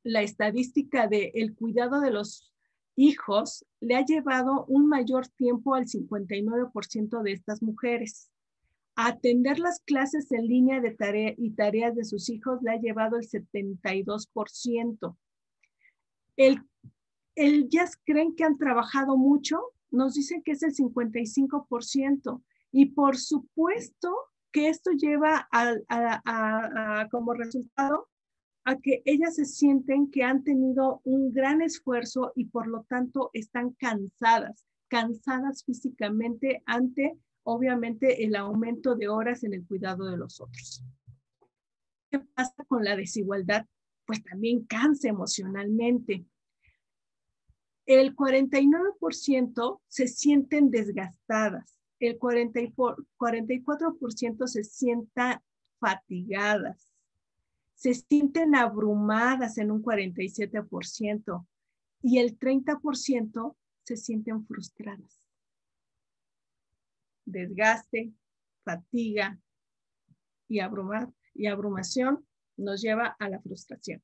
[SPEAKER 8] la estadística del el cuidado de los hijos le ha llevado un mayor tiempo al 59% de estas mujeres. Atender las clases en línea de tarea y tareas de sus hijos le ha llevado el 72%. El, el creen que han trabajado mucho, nos dicen que es el 55%. Y por supuesto que esto lleva como resultado a que ellas se sienten que han tenido un gran esfuerzo y por lo tanto están cansadas, cansadas físicamente ante obviamente el aumento de horas en el cuidado de los otros. ¿Qué pasa con la desigualdad? Pues también cansa emocionalmente. El 49% se sienten desgastadas, el 44, se sienta fatigadas, se sienten abrumadas en un 47% y el 30% se sienten frustradas desgaste, fatiga y, abrumar, y abrumación nos lleva a la frustración.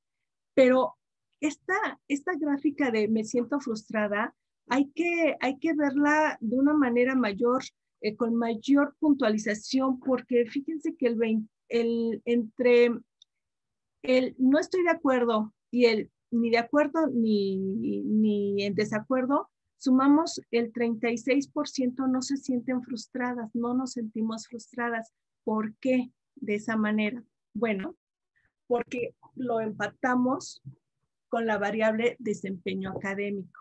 [SPEAKER 8] Pero esta, esta gráfica de me siento frustrada, hay que, hay que verla de una manera mayor, eh, con mayor puntualización, porque fíjense que el, el entre el no estoy de acuerdo y el ni de acuerdo ni, ni en desacuerdo sumamos el 36% no se sienten frustradas, no nos sentimos frustradas. ¿Por qué de esa manera? Bueno, porque lo empatamos con la variable desempeño académico.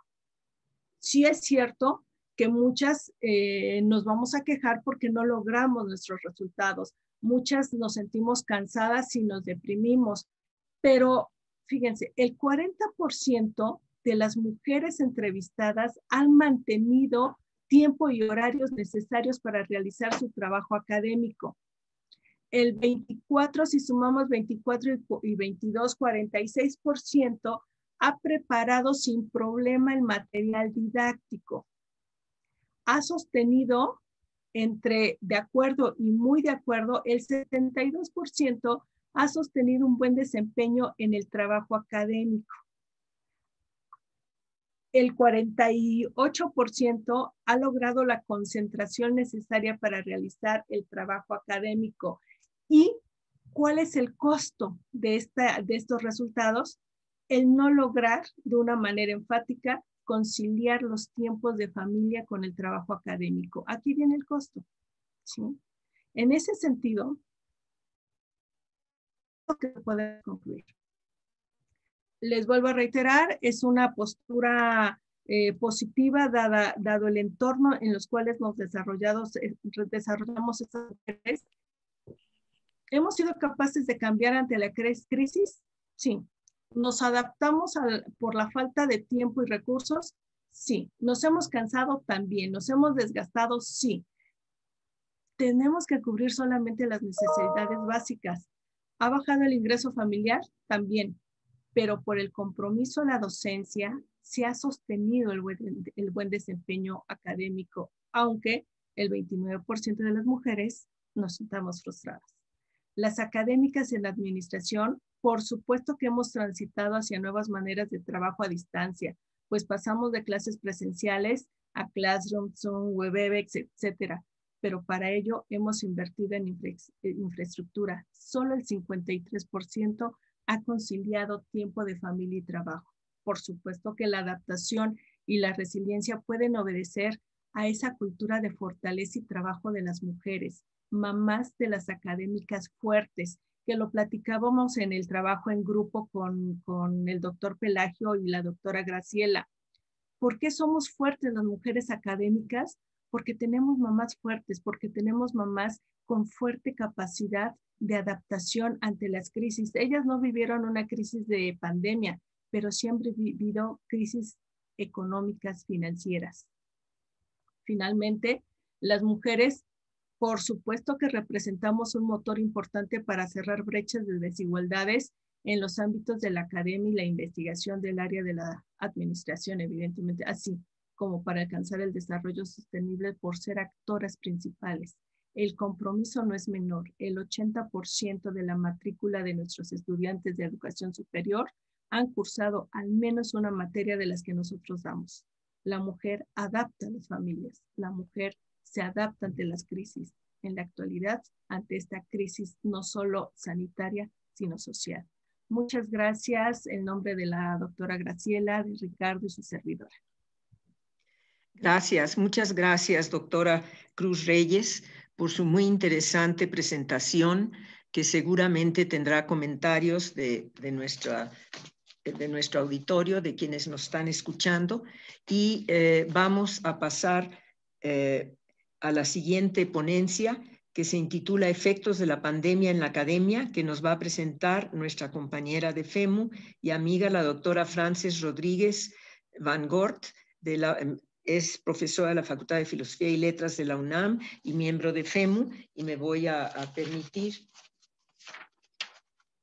[SPEAKER 8] Sí es cierto que muchas eh, nos vamos a quejar porque no logramos nuestros resultados, muchas nos sentimos cansadas y nos deprimimos, pero fíjense, el 40% de las mujeres entrevistadas han mantenido tiempo y horarios necesarios para realizar su trabajo académico. El 24, si sumamos 24 y 22, 46% ha preparado sin problema el material didáctico. Ha sostenido entre de acuerdo y muy de acuerdo, el 72% ha sostenido un buen desempeño en el trabajo académico el 48% ha logrado la concentración necesaria para realizar el trabajo académico. ¿Y cuál es el costo de, esta, de estos resultados? El no lograr de una manera enfática conciliar los tiempos de familia con el trabajo académico. Aquí viene el costo. En ese sentido, ¿qué puedo concluir? les vuelvo a reiterar, es una postura eh, positiva dada, dado el entorno en los cuales nos desarrollados, eh, desarrollamos ¿Hemos sido capaces de cambiar ante la crisis? Sí. ¿Nos adaptamos al, por la falta de tiempo y recursos? Sí. ¿Nos hemos cansado también? ¿Nos hemos desgastado? Sí. Tenemos que cubrir solamente las necesidades básicas. ¿Ha bajado el ingreso familiar? También pero por el compromiso a la docencia se ha sostenido el buen, desempeño académico, aunque el 29% de las mujeres nos sentamos frustradas. Las académicas en la administración, por supuesto que hemos transitado hacia nuevas maneras de trabajo a distancia, pues pasamos de clases presenciales a Classroom, Zoom, WebEx, etc. Pero para ello hemos invertido en infraestructura. Solo el 53% ha conciliado tiempo de familia y trabajo. Por supuesto que la adaptación y la resiliencia pueden obedecer a esa cultura de fortaleza y trabajo de las mujeres, mamás de las académicas fuertes, que lo platicábamos en el trabajo en grupo con, el doctor Pelagio y la doctora Graciela. ¿Por qué somos fuertes las mujeres académicas? Porque tenemos mamás fuertes, porque tenemos mamás con fuerte capacidad de adaptación ante las crisis. Ellas no vivieron una crisis de pandemia, pero siempre han vivido crisis económicas, financieras. Finalmente, las mujeres, por supuesto que representamos un motor importante para cerrar brechas de desigualdades en los ámbitos de la academia y la investigación del área de la administración, evidentemente, así como para alcanzar el desarrollo sostenible por ser actoras principales el compromiso no es menor. El 80% de la matrícula de nuestros estudiantes de educación superior han cursado al menos una materia de las que nosotros damos. La mujer adapta a las familias, la mujer se adapta ante las crisis, en la actualidad, ante esta crisis no solo sanitaria, sino social. Muchas gracias en nombre de
[SPEAKER 1] la doctora Graciela, de Ricardo y su servidora. Gracias, muchas gracias, doctora Cruz Reyes por su muy interesante presentación que seguramente tendrá comentarios de, nuestra, de nuestro auditorio, de quienes nos están escuchando. Y eh, vamos a pasar eh, a la siguiente ponencia que se intitula Efectos de la pandemia en la academia, que nos va a presentar nuestra compañera de FEMU y amiga, la doctora Frances Rodríguez Van Gort, de la es profesora de la Facultad de Filosofía y Letras de la UNAM y miembro de FEMU, y me voy a, permitir,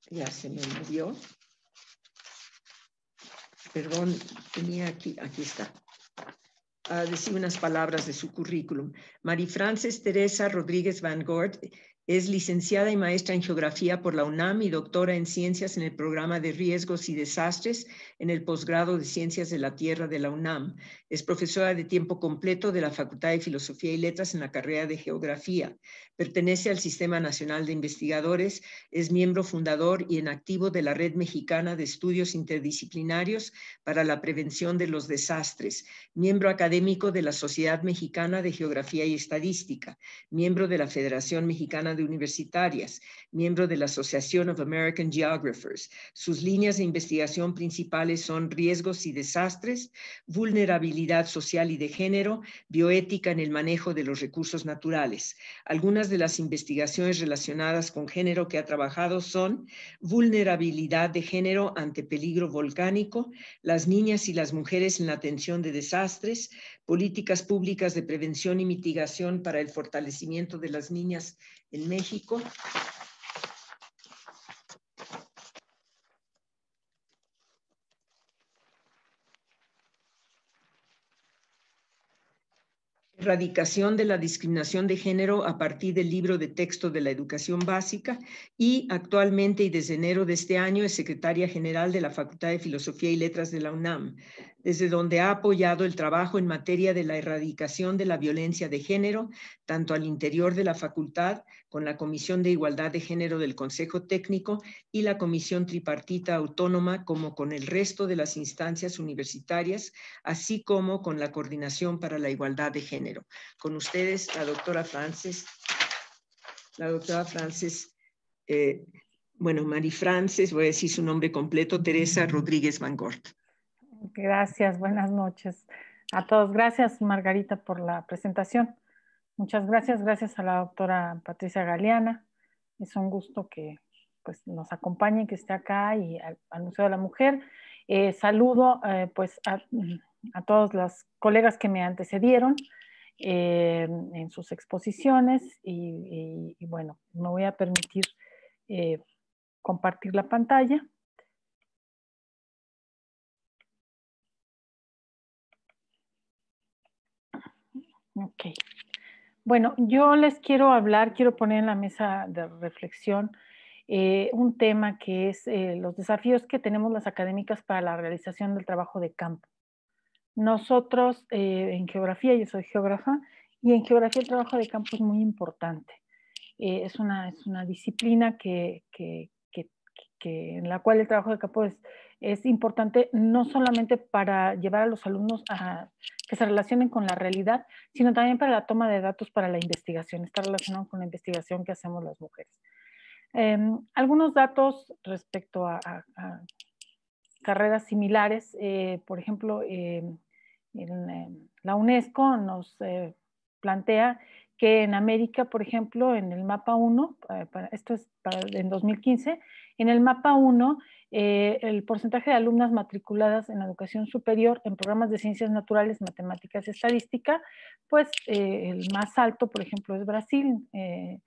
[SPEAKER 1] ya se me murió, perdón, tenía aquí, aquí está, a decir unas palabras de su currículum. Frances Teresa Rodríguez Van Gort es licenciada y maestra en geografía por la UNAM y doctora en ciencias en el programa de riesgos y desastres en el posgrado de Ciencias de la Tierra de la UNAM. Es profesora de tiempo completo de la Facultad de Filosofía y Letras en la carrera de Geografía. Pertenece al Sistema Nacional de Investigadores, es miembro fundador y en activo de la Red Mexicana de Estudios Interdisciplinarios para la Prevención de los Desastres, miembro académico de la Sociedad Mexicana de Geografía y Estadística, miembro de la Federación Mexicana de Universitarias, miembro de la Asociación of American Geographers. Sus líneas de investigación principales son riesgos y desastres, vulnerabilidad social y de género, bioética en el manejo de los recursos naturales. Algunas de las investigaciones relacionadas con género que ha trabajado son vulnerabilidad de género ante peligro volcánico, las niñas y las mujeres en la atención de desastres, políticas públicas de prevención y mitigación para el fortalecimiento de las niñas en México, de la discriminación de género a partir del libro de texto de la educación básica y actualmente y desde enero de este año es secretaria general de la Facultad de Filosofía y Letras de la UNAM desde donde ha apoyado el trabajo en materia de la erradicación de la violencia de género, tanto al interior de la facultad, con la Comisión de Igualdad de Género del Consejo Técnico y la Comisión Tripartita Autónoma, como con el resto de las instancias universitarias, así como con la Coordinación para la Igualdad de Género. Con ustedes, la doctora Frances, la doctora Frances. Eh, bueno, Mari Frances, voy a decir su nombre completo, Teresa Rodríguez Van Gort.
[SPEAKER 6] Gracias, buenas noches a todos. Gracias, Margarita, por la presentación. Muchas gracias, gracias a la doctora Patricia Galeana. Es un gusto que pues, nos acompañe, que esté acá y al, Museo de la Mujer. Eh, saludo eh, pues a, todas todos los colegas que me antecedieron eh, en sus exposiciones y, y, bueno, me voy a permitir
[SPEAKER 8] compartir la pantalla. Ok.
[SPEAKER 6] Bueno, yo les quiero hablar, quiero poner en la mesa de reflexión eh, un tema que es eh, los desafíos que tenemos las académicas para la realización del trabajo de campo. Nosotros eh, en geografía, yo soy geógrafa, y en geografía el trabajo de campo es muy importante. es, una, es una disciplina que, en la cual el trabajo de campo es es importante no solamente para llevar a los alumnos a que se relacionen con la realidad, sino también para la toma de datos para la investigación. Está relacionado con la investigación que hacemos las mujeres. Em, algunos datos respecto a, carreras similares, eh, por ejemplo, em, en, em, la UNESCO nos eh, plantea que en América, por ejemplo, en el mapa 1, eh, esto es en 2015, en el mapa 1, eh, el porcentaje de alumnas matriculadas en educación superior en programas de ciencias naturales, matemáticas y estadística, pues eh, el más alto, por ejemplo, es Brasil, eh,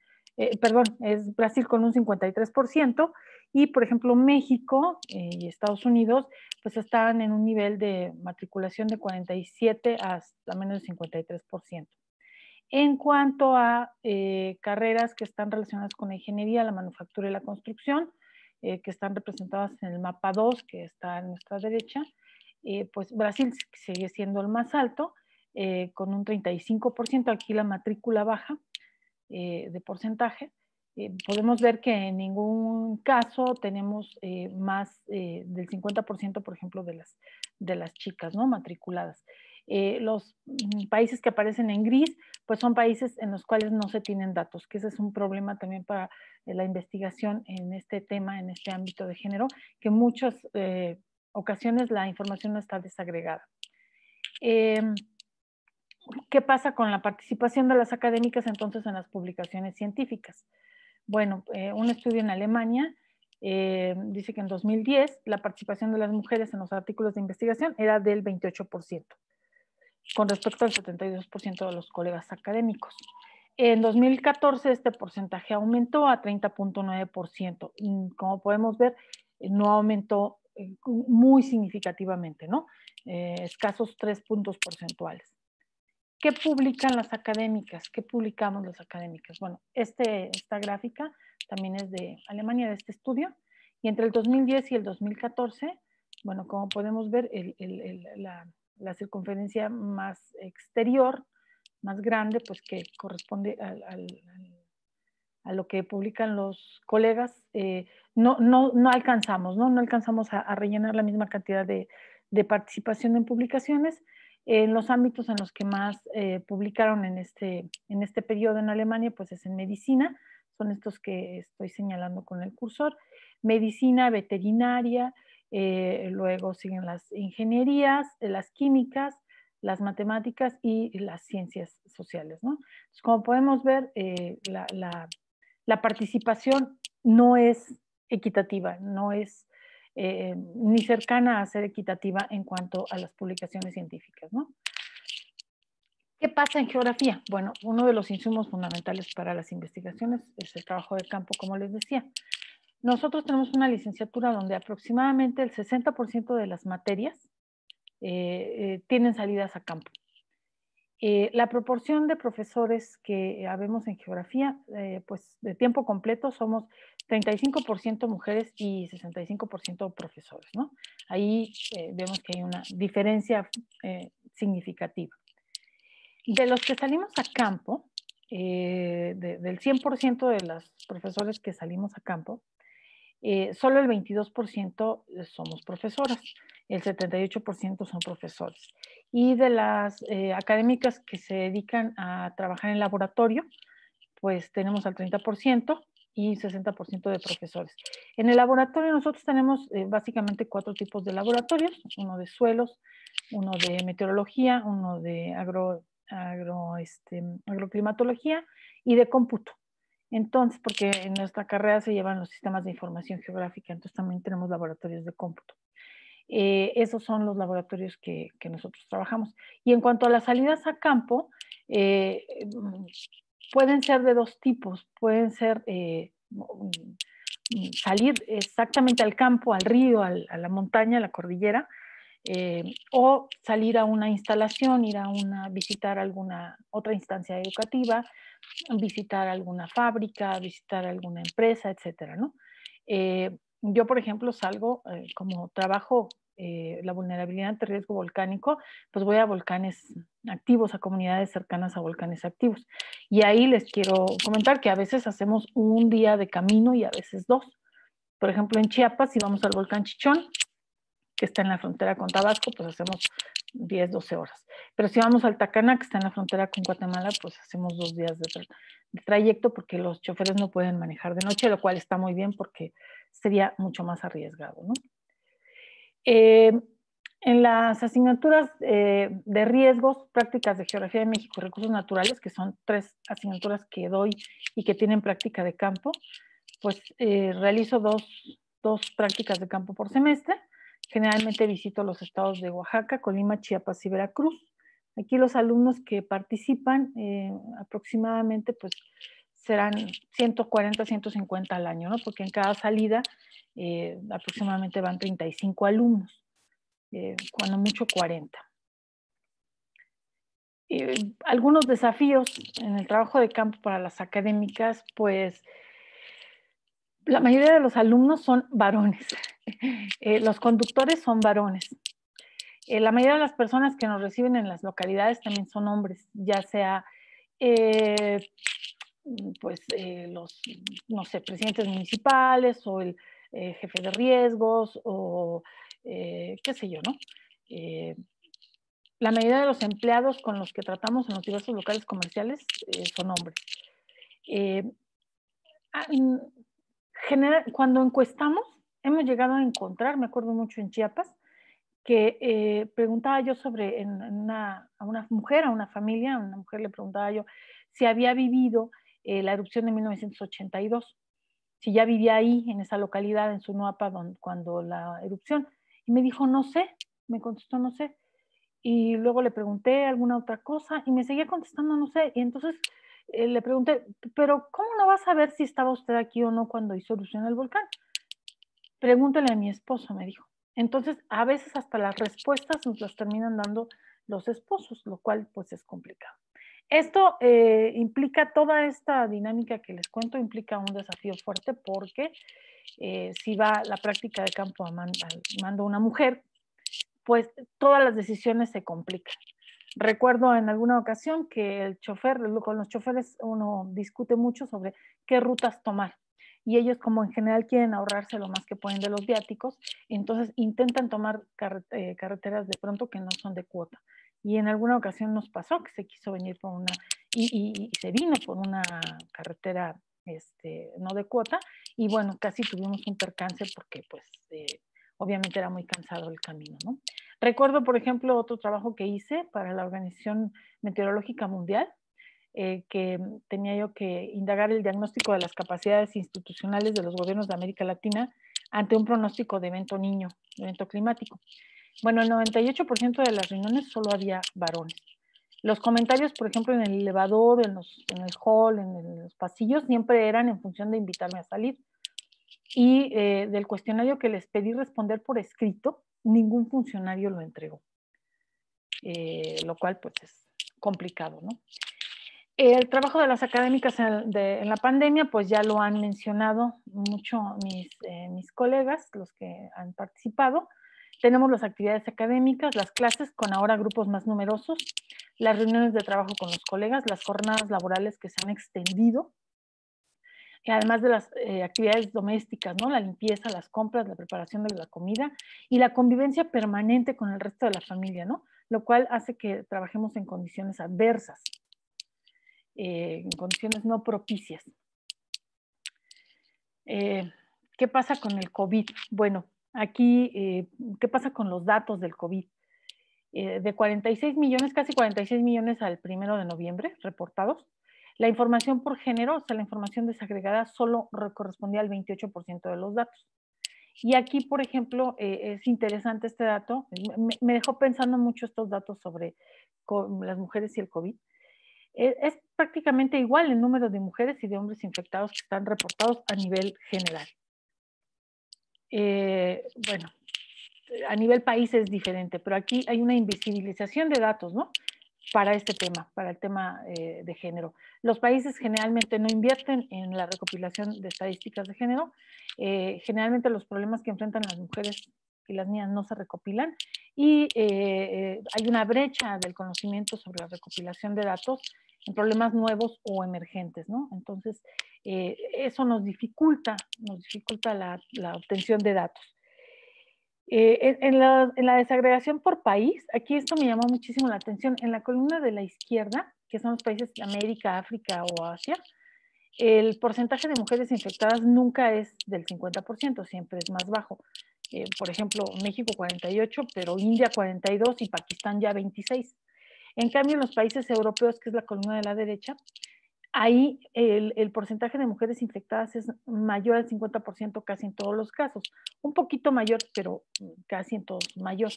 [SPEAKER 6] perdón, es Brasil con un 53%, y por ejemplo México y Estados Unidos, pues estaban en un nivel de matriculación de 47 hasta menos del 53%. En cuanto a carreras que están relacionadas con la ingeniería, la manufactura y la construcción, eh, que están representadas en el mapa 2, que está a nuestra derecha, eh, pues Brasil sigue siendo el más alto, eh, con un 35%, aquí la matrícula baja de porcentaje. podemos ver que en ningún caso tenemos más del 50%, por ejemplo, de las, de las chicas ¿no? matriculadas. Eh, los mm, países que aparecen en gris, pues son países en los cuales no se tienen datos, que ese es un problema también para eh, la investigación en este tema, en este ámbito de género, que en muchas eh, ocasiones la información no está desagregada. Em, ¿Qué pasa con la participación de las académicas entonces en las publicaciones científicas? Bueno, un estudio en Alemania dice que en 2010 la participación de las mujeres en los artículos de investigación era del 28% con respecto al 72% de los colegas académicos. En 2014 este porcentaje aumentó a 30.9% y como podemos ver eh, no aumentó eh, muy significativamente, ¿no? Eh, escasos tres puntos porcentuales. ¿Qué publican las académicas? ¿Qué publicamos las académicas? Bueno, este, esta gráfica también es de Alemania, de este estudio, y entre el 2010 y el 2014, bueno, como podemos ver, el, el, la, la circunferencia más exterior, más grande, pues que corresponde a lo que publican los colegas, eh, no, no, no, alcanzamos, ¿no? No alcanzamos a, rellenar la misma cantidad de, de, participación en publicaciones. En los ámbitos en los que más eh, publicaron en este, en este periodo en Alemania, pues es en medicina, son estos que estoy señalando con el cursor, medicina, veterinaria, eh, luego siguen las ingenierías, eh, las químicas, las matemáticas y las ciencias sociales. como podemos ver, eh, la, participación no es equitativa, no es ni cercana a ser equitativa en cuanto a las publicaciones científicas. ¿no? ¿Qué pasa en geografía? Bueno, uno de los insumos fundamentales para las investigaciones es el trabajo de campo, como les decía. Nosotros tenemos una licenciatura donde aproximadamente el 60% de las materias eh, eh, tienen salidas a campo. Eh, la proporción de profesores que habemos en geografía, pues de tiempo completo somos 35% mujeres y 65% profesores, ¿no? Ahí vemos que hay una diferencia significativa. De los que salimos a campo, del 100% de los profesores que salimos a campo, eh, solo el 22% eh, somos profesoras, el 78% son profesores. Y de las eh, académicas que se dedican a trabajar en laboratorio, pues tenemos al 30% y 60% de profesores. En el laboratorio nosotros tenemos básicamente cuatro tipos de laboratorios, uno de suelos, uno de meteorología, uno de agro, este, agroclimatología y de cómputo. Entonces, porque en nuestra carrera se llevan los sistemas de información geográfica, entonces también tenemos laboratorios de cómputo. Eh, esos son los laboratorios que, nosotros trabajamos. Y en cuanto a las salidas a campo, eh, mm, pueden ser de dos tipos. Pueden ser eh, mm, mm, salir exactamente al campo, al río, a la montaña, a la cordillera, eh, o salir a una instalación, ir a una, visitar alguna otra instancia educativa, visitar alguna fábrica, visitar alguna empresa, etcétera, eh, yo, por ejemplo, salgo, eh, como trabajo la vulnerabilidad ante riesgo volcánico, pues voy a volcanes activos, a comunidades cercanas a volcanes activos. Y ahí les quiero comentar que a veces hacemos un día de camino y a veces dos. Por ejemplo, en Chiapas si vamos al volcán Chichón, que está en la frontera con Tabasco, pues hacemos 10, 12 horas. Pero si vamos al Tacana, que está en la frontera con Guatemala, pues hacemos dos días de, trayecto porque los choferes no pueden manejar de noche, lo cual está muy bien porque sería mucho más arriesgado. ¿no? Eh, en las asignaturas eh, de riesgos, prácticas de geografía de México y recursos naturales, que son tres asignaturas que doy y que tienen práctica de campo, pues eh, realizo dos, dos, prácticas de campo por semestre. Generalmente visito los estados de Oaxaca, Colima, Chiapas y Veracruz. Aquí los alumnos que participan eh, aproximadamente pues serán 140, 150 al año, Porque en cada salida eh, aproximadamente van 35 alumnos, eh, cuando mucho 40. algunos desafíos en el trabajo de campo para las académicas, pues la mayoría de los alumnos son varones. Eh, los conductores son varones. Eh, la mayoría de las personas que nos reciben en las localidades también son hombres, ya sea eh, pues los, no sé, presidentes municipales o el jefe de riesgos o qué sé yo, ¿no? la mayoría de los empleados con los que tratamos en los diversos locales comerciales son hombres. Ah, General, cuando encuestamos, hemos llegado a encontrar, me acuerdo mucho en Chiapas, que eh, preguntaba yo sobre a una mujer, a una familia, a una mujer le preguntaba yo si había vivido eh, la erupción de 1982, si ya vivía ahí, en esa localidad, en Sunoapa, cuando la erupción. Y me dijo, no sé, me contestó, no sé. Y luego le pregunté alguna otra cosa y me seguía contestando, no sé. Y entonces eh, le pregunté, pero ¿cómo no va a saber si estaba usted aquí o no cuando hizo erupción el volcán? pregúntale a mi esposo, me dijo. Entonces, a veces hasta las respuestas nos las terminan dando los esposos, lo cual pues es complicado. Esto eh, implica toda esta dinámica que les cuento, implica un desafío fuerte porque eh, si va la práctica de campo a, mando una mujer, pues todas las decisiones se complican. Recuerdo en alguna ocasión que el chofer, con los choferes uno discute mucho sobre qué rutas tomar y ellos como en general quieren ahorrarse lo más que pueden de los viáticos, entonces intentan tomar eh, carreteras de pronto que no son de cuota. Y en alguna ocasión nos pasó que se quiso venir por una, y, se vino por una carretera este, no de cuota, y bueno, casi tuvimos un percance porque pues eh, obviamente era muy cansado el camino, ¿no? Recuerdo, por ejemplo, otro trabajo que hice para la Organización Meteorológica Mundial, eh, que mm, tenía yo que indagar el diagnóstico de las capacidades institucionales de los gobiernos de América Latina ante un pronóstico de evento niño, de evento climático. Bueno, el 98% de las reuniones solo había varones. Los comentarios, por ejemplo, en el elevador, en, los, el hall, en, los pasillos, siempre eran en función de invitarme a salir. Y eh, del cuestionario que les pedí responder por escrito, ningún funcionario lo entregó. Eh, lo cual pues es complicado, ¿no? El trabajo de las académicas en, la pandemia, pues ya lo han mencionado mucho eh, mis, colegas, los que han participado. Tenemos las actividades académicas, las clases con ahora grupos más numerosos, las reuniones de trabajo con los colegas, las jornadas laborales que se han extendido, y además de las eh, actividades domésticas, ¿no? la limpieza, las compras, la preparación de la comida y la convivencia permanente con el resto de la familia, ¿no? lo cual hace que trabajemos en condiciones adversas. Eh, en condiciones no propicias. Eh, ¿Qué pasa con el COVID? Bueno, aquí, eh, ¿qué pasa con los datos del COVID? de 46 millones, casi 46 millones al primero de noviembre reportados. La información por género, o sea, la información desagregada, solo correspondía al 28% de los datos. Y aquí, por ejemplo, es interesante este dato. Me, dejó pensando mucho estos datos sobre las mujeres y el COVID es, prácticamente igual el número de mujeres y de hombres infectados que están reportados a nivel general. Eh, bueno, a nivel país es diferente, pero aquí hay una invisibilización de datos, ¿no? Para este tema, para el tema eh, de género. Los países generalmente no invierten en la recopilación de estadísticas de género. Eh, generalmente los problemas que enfrentan las mujeres y las niñas no se recopilan y eh, eh, hay una brecha del conocimiento sobre la recopilación de datos en problemas nuevos o emergentes, ¿no? Entonces, eh, eso nos dificulta, nos dificulta la, obtención de datos. en, la, en, la, desagregación por país, aquí esto me llamó muchísimo la atención, en la columna de la izquierda, que son los países de América, África o Asia, el porcentaje de mujeres infectadas nunca es del 50%, siempre es más bajo. Eh, por ejemplo, México 48, pero India 42 y Pakistán ya 26. En cambio, en los países europeos, que es la columna de la derecha, ahí el, el, porcentaje de mujeres infectadas es mayor al 50% casi en todos los casos, un poquito mayor, pero casi en todos mayor,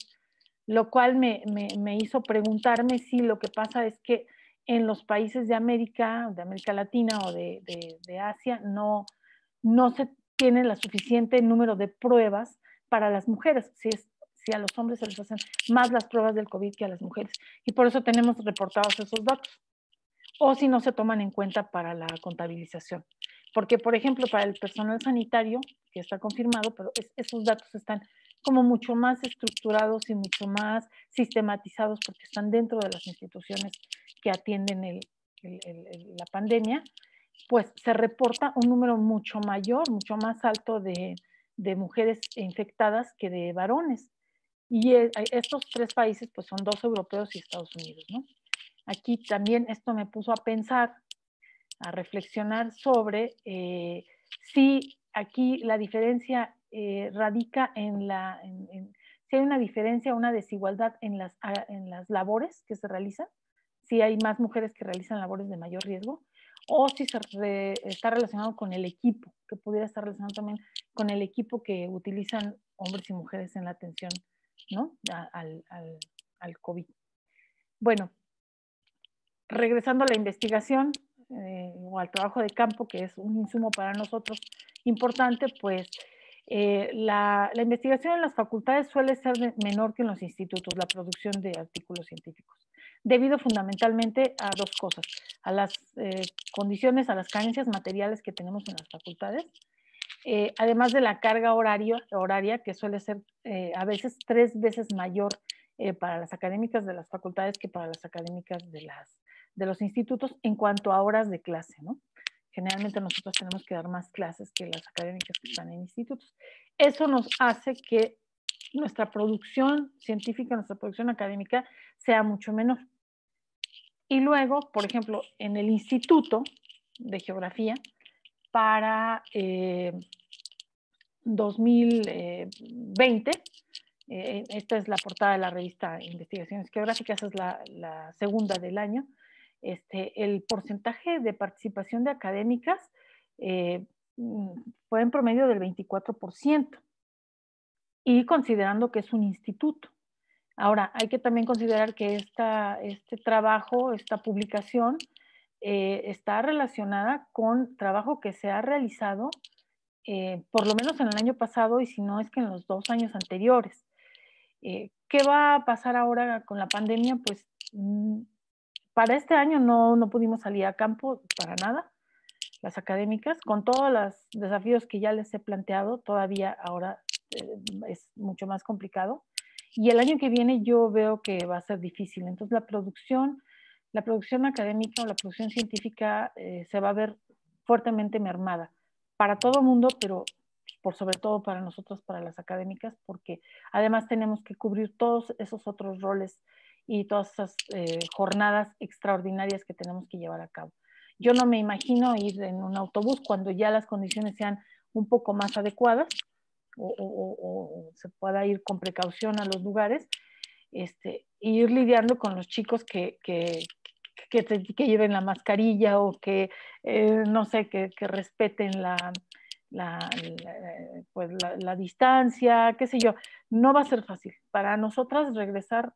[SPEAKER 6] lo cual me, me, me hizo preguntarme si lo que pasa es que en los países de América, de América Latina o de, de, Asia, no, no se tiene el suficiente número de pruebas para las mujeres, si, es, si a los hombres se les hacen más las pruebas del COVID que a las mujeres. Y por eso tenemos reportados esos datos. O si no se toman en cuenta para la contabilización. Porque, por ejemplo, para el personal sanitario, que está confirmado, pero esos datos están como mucho más estructurados y mucho más sistematizados porque están dentro de las instituciones que atienden la pandemia, pues se reporta un número mucho mayor, mucho más alto de, de mujeres infectadas que de varones. Y eh, estos tres países pues son dos europeos y Estados Unidos, ¿no? Aquí también esto me puso a pensar, a reflexionar sobre eh, si aquí la diferencia eh, radica en la, si hay una diferencia, una desigualdad en las, en las labores que se realizan, si hay más mujeres que realizan labores de mayor riesgo, o si se está relacionado con el equipo, que pudiera estar relacionado también con el equipo que utilizan hombres y mujeres en la atención ¿no? al, COVID. Bueno, regresando a la investigación eh, o al trabajo de campo, que es un insumo para nosotros importante, pues eh, la, investigación en las facultades suele ser menor que en los institutos, la producción de artículos científicos, debido fundamentalmente a dos cosas, a las eh, condiciones, a las carencias materiales que tenemos en las facultades eh, además de la carga horaria, que suele ser eh, a veces tres veces mayor eh, para las académicas de las facultades que para las académicas de, de los institutos en cuanto a horas de clase, ¿no? Generalmente nosotros tenemos que dar más clases que las académicas que están en institutos. Eso nos hace que nuestra producción científica, nuestra producción académica sea mucho menor. Y luego, por ejemplo, en el instituto de geografía, para 2020. Eh, eh, eh, esta es la portada de la revista Investigaciones Geográficas, es la, segunda del año. Este, el porcentaje de participación de académicas mm, fue en promedio del 24%, y considerando que es un instituto. Ahora, hay que también considerar que esta, este trabajo, esta publicación, eh, está relacionada con trabajo que se ha realizado eh, por lo menos en el año pasado y si no es que en los dos años anteriores. Eh, ¿Qué va a pasar ahora con la pandemia? Pues mm, para este año no, no pudimos salir a campo para nada, las académicas, con todos los desafíos que ya les he planteado, todavía ahora es mucho más complicado. Y el año que viene yo veo que va a ser difícil. Entonces la producción la producción académica o la producción científica eh, se va a ver fuertemente mermada para todo el mundo, pero por sobre todo para nosotros, para las académicas, porque además tenemos que cubrir todos esos otros roles y todas esas eh, jornadas extraordinarias que tenemos que llevar a cabo. Yo no me imagino ir en un autobús cuando ya las condiciones sean un poco más adecuadas o, se pueda ir con precaución a los lugares, este, e ir lidiando con los chicos que, que, lleven la mascarilla o que, eh, no sé, que, respeten la, eh, pues la, distancia, qué sé yo. No va a ser fácil. Para nosotras regresar,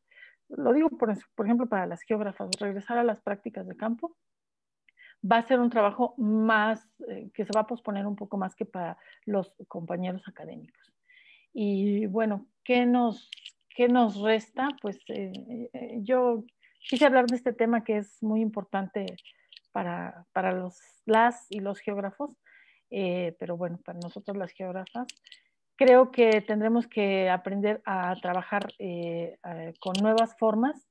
[SPEAKER 6] lo digo por, por, ejemplo para las geógrafas, regresar a las prácticas de campo va a ser un trabajo más, eh, que se va a posponer un poco más que para los compañeros académicos. Y bueno, ¿qué nos, qué nos resta? Pues yo quise hablar de este tema que es muy importante para, los, las y los geógrafos, eh, pero bueno, para nosotros las geógrafas. Creo que tendremos que aprender a trabajar eh, eh, con nuevas formas,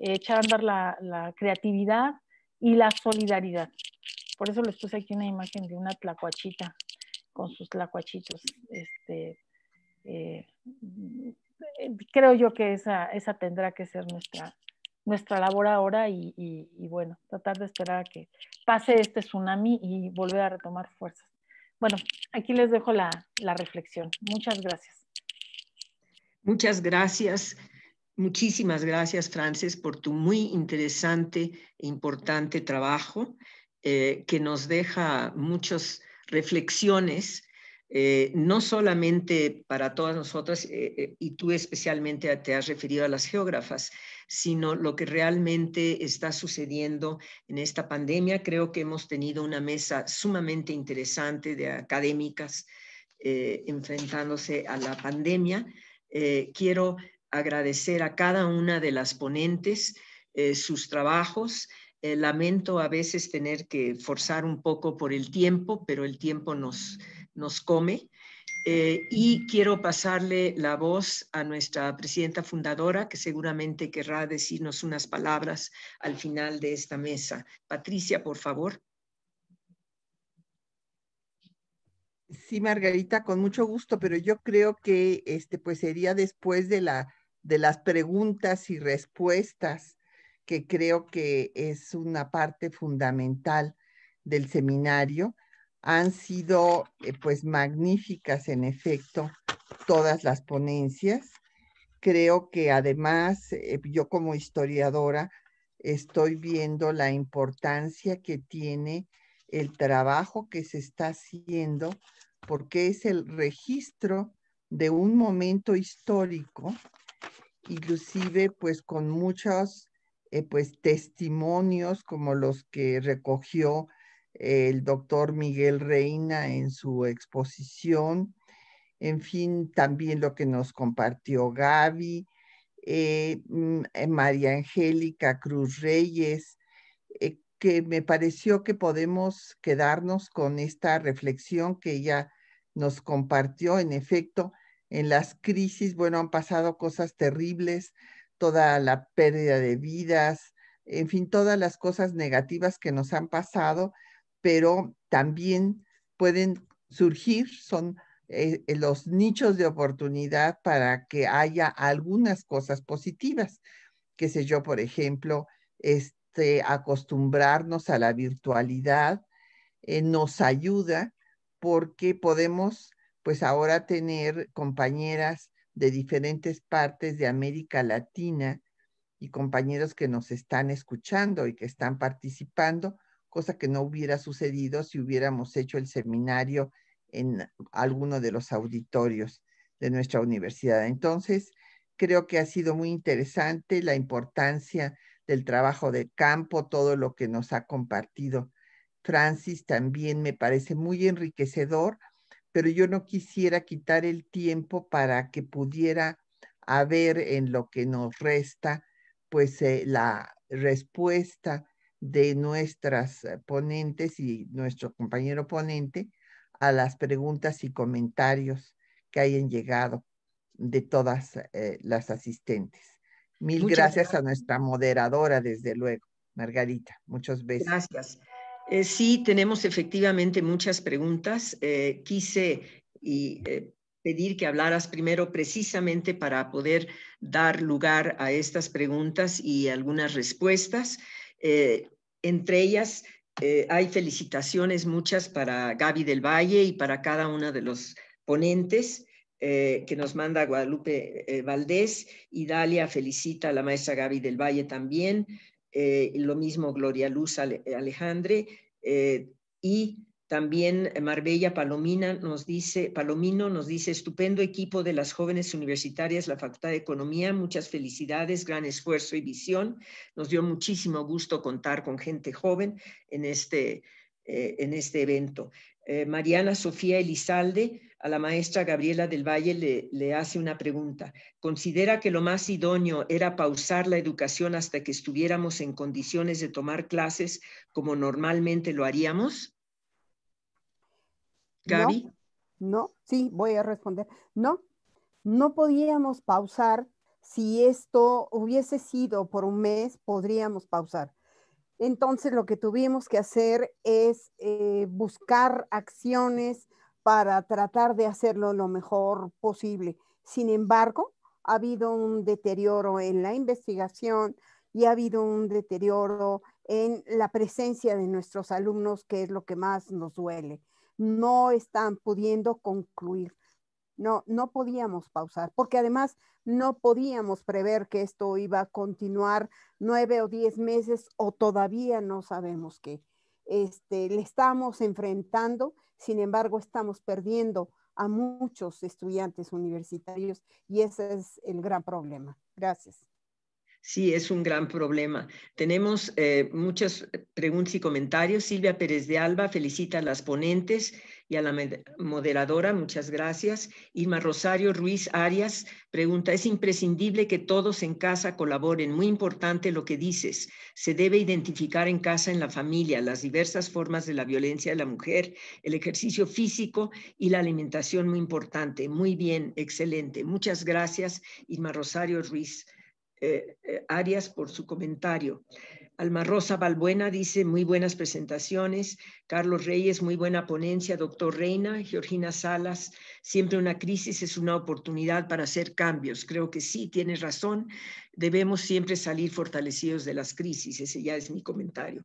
[SPEAKER 6] echar a andar la, creatividad y la solidaridad. Por eso les puse aquí una imagen de una tlacuachita con sus tlacuachitos. Este, creo yo que esa, esa tendrá que ser nuestra, nuestra labor ahora y, bueno, tratar de esperar a que pase este tsunami y volver a retomar fuerzas. Bueno, aquí les dejo la, la reflexión. Muchas gracias.
[SPEAKER 1] Muchas gracias. Muchísimas gracias, Frances, por tu muy interesante e importante trabajo eh, que nos deja muchas reflexiones, eh, no solamente para todas nosotras, eh, y tú especialmente te has referido a las geógrafas, sino lo que realmente está sucediendo en esta pandemia. Creo que hemos tenido una mesa sumamente interesante de académicas eh, enfrentándose a la pandemia. Eh, quiero agradecer a cada una de las ponentes eh, sus trabajos. lamento a veces tener que forzar un poco por el tiempo, pero el tiempo nos, nos come. Eh, y quiero pasarle la voz a nuestra presidenta fundadora, que seguramente querrá decirnos unas palabras al final de esta mesa. Patricia, por favor.
[SPEAKER 5] Sí, Margarita, con mucho gusto, pero yo creo que este pues sería después de la de las preguntas y respuestas, que creo que es una parte fundamental del seminario han sido eh, pues magníficas en efecto todas las ponencias. Creo que además eh, yo como historiadora estoy viendo la importancia que tiene el trabajo que se está haciendo porque es el registro de un momento histórico, inclusive pues con muchos eh, pues testimonios como los que recogió el doctor Miguel Reina en su exposición, en fin, también lo que nos compartió Gaby, eh, mm, eh, María Angélica Cruz Reyes, eh, que me pareció que podemos quedarnos con esta reflexión que ella nos compartió. En efecto, en las crisis, bueno, han pasado cosas terribles, toda la pérdida de vidas, en fin, todas las cosas negativas que nos han pasado, pero también pueden surgir, son eh, eh, los nichos de oportunidad para que haya algunas cosas positivas. que sé yo, por ejemplo, este, acostumbrarnos a la virtualidad eh, nos ayuda porque podemos pues ahora tener compañeras de diferentes partes de América Latina y compañeros que nos están escuchando y que están participando cosa que no hubiera sucedido si hubiéramos hecho el seminario en alguno de los auditorios de nuestra universidad. Entonces, creo que ha sido muy interesante la importancia del trabajo de campo, todo lo que nos ha compartido Francis también me parece muy enriquecedor, pero yo no quisiera quitar el tiempo para que pudiera haber en lo que nos resta, pues eh, la respuesta de nuestras eh, ponentes y nuestro compañero ponente a las preguntas y comentarios que hayan llegado de todas eh, las asistentes. Mil gracias, a nuestra moderadora, desde luego, Margarita. Muchas veces Gracias. Eh, sí, tenemos efectivamente muchas preguntas. quise
[SPEAKER 1] y, pedir que hablaras primero precisamente para poder dar lugar a estas preguntas y algunas respuestas. Entre ellas eh, hay felicitaciones muchas para Gaby del Valle y para cada uno de los ponentes. Eh, que nos manda Guadalupe eh, Valdés y Dalia felicita a la maestra Gaby del Valle también, lo mismo Gloria Luz Alejandre y también eh, Marbella Palomina nos dice, Palomino nos dice, estupendo equipo de las jóvenes universitarias, la Facultad de Economía, muchas felicidades, gran esfuerzo y visión. Nos dio muchísimo gusto contar con gente joven en este, eh, en este evento. Eh, Mariana Sofía Elizalde, a la maestra Gabriela del Valle le, hace una pregunta. ¿Considera que lo más idóneo era pausar la educación hasta que estuviéramos en condiciones de tomar clases como normalmente lo haríamos? Gaby.
[SPEAKER 2] No, sí, voy a responder. No, no podíamos pausar. Si esto hubiese sido por un mes, podríamos pausar. Entonces, lo que tuvimos que hacer es eh, buscar acciones para tratar de hacerlo lo mejor posible. Sin embargo, ha habido un deterioro en la investigación y ha habido un deterioro en la presencia de nuestros alumnos, que es lo que más nos duele no están pudiendo concluir. No, no podíamos pausar, porque además no podíamos prever que esto iba a continuar nueve o diez meses o todavía no sabemos qué. Este, le estamos enfrentando, sin embargo, estamos perdiendo a muchos estudiantes universitarios y ese es el gran problema. Gracias.
[SPEAKER 1] Sí, es un gran problema. Tenemos eh, muchas preguntas y comentarios. Silvia Pérez de Alba felicita a las ponentes y a la moderadora, muchas gracias. Irma Rosario Ruiz Arias pregunta, es imprescindible que todos en casa colaboren, muy importante lo que dices, se debe identificar en casa, en la familia, las diversas formas de la violencia de la mujer, el ejercicio físico y la alimentación, muy importante, muy bien, excelente. Muchas gracias, Irma Rosario Ruiz. Eh, eh, Arias por su comentario. Alma Rosa Balbuena dice muy buenas presentaciones. Carlos Reyes, muy buena ponencia. Doctor Reina, Georgina Salas, siempre una crisis es una oportunidad para hacer cambios. Creo que sí, tienes razón. Debemos siempre salir fortalecidos de las crisis. Ese ya es mi comentario.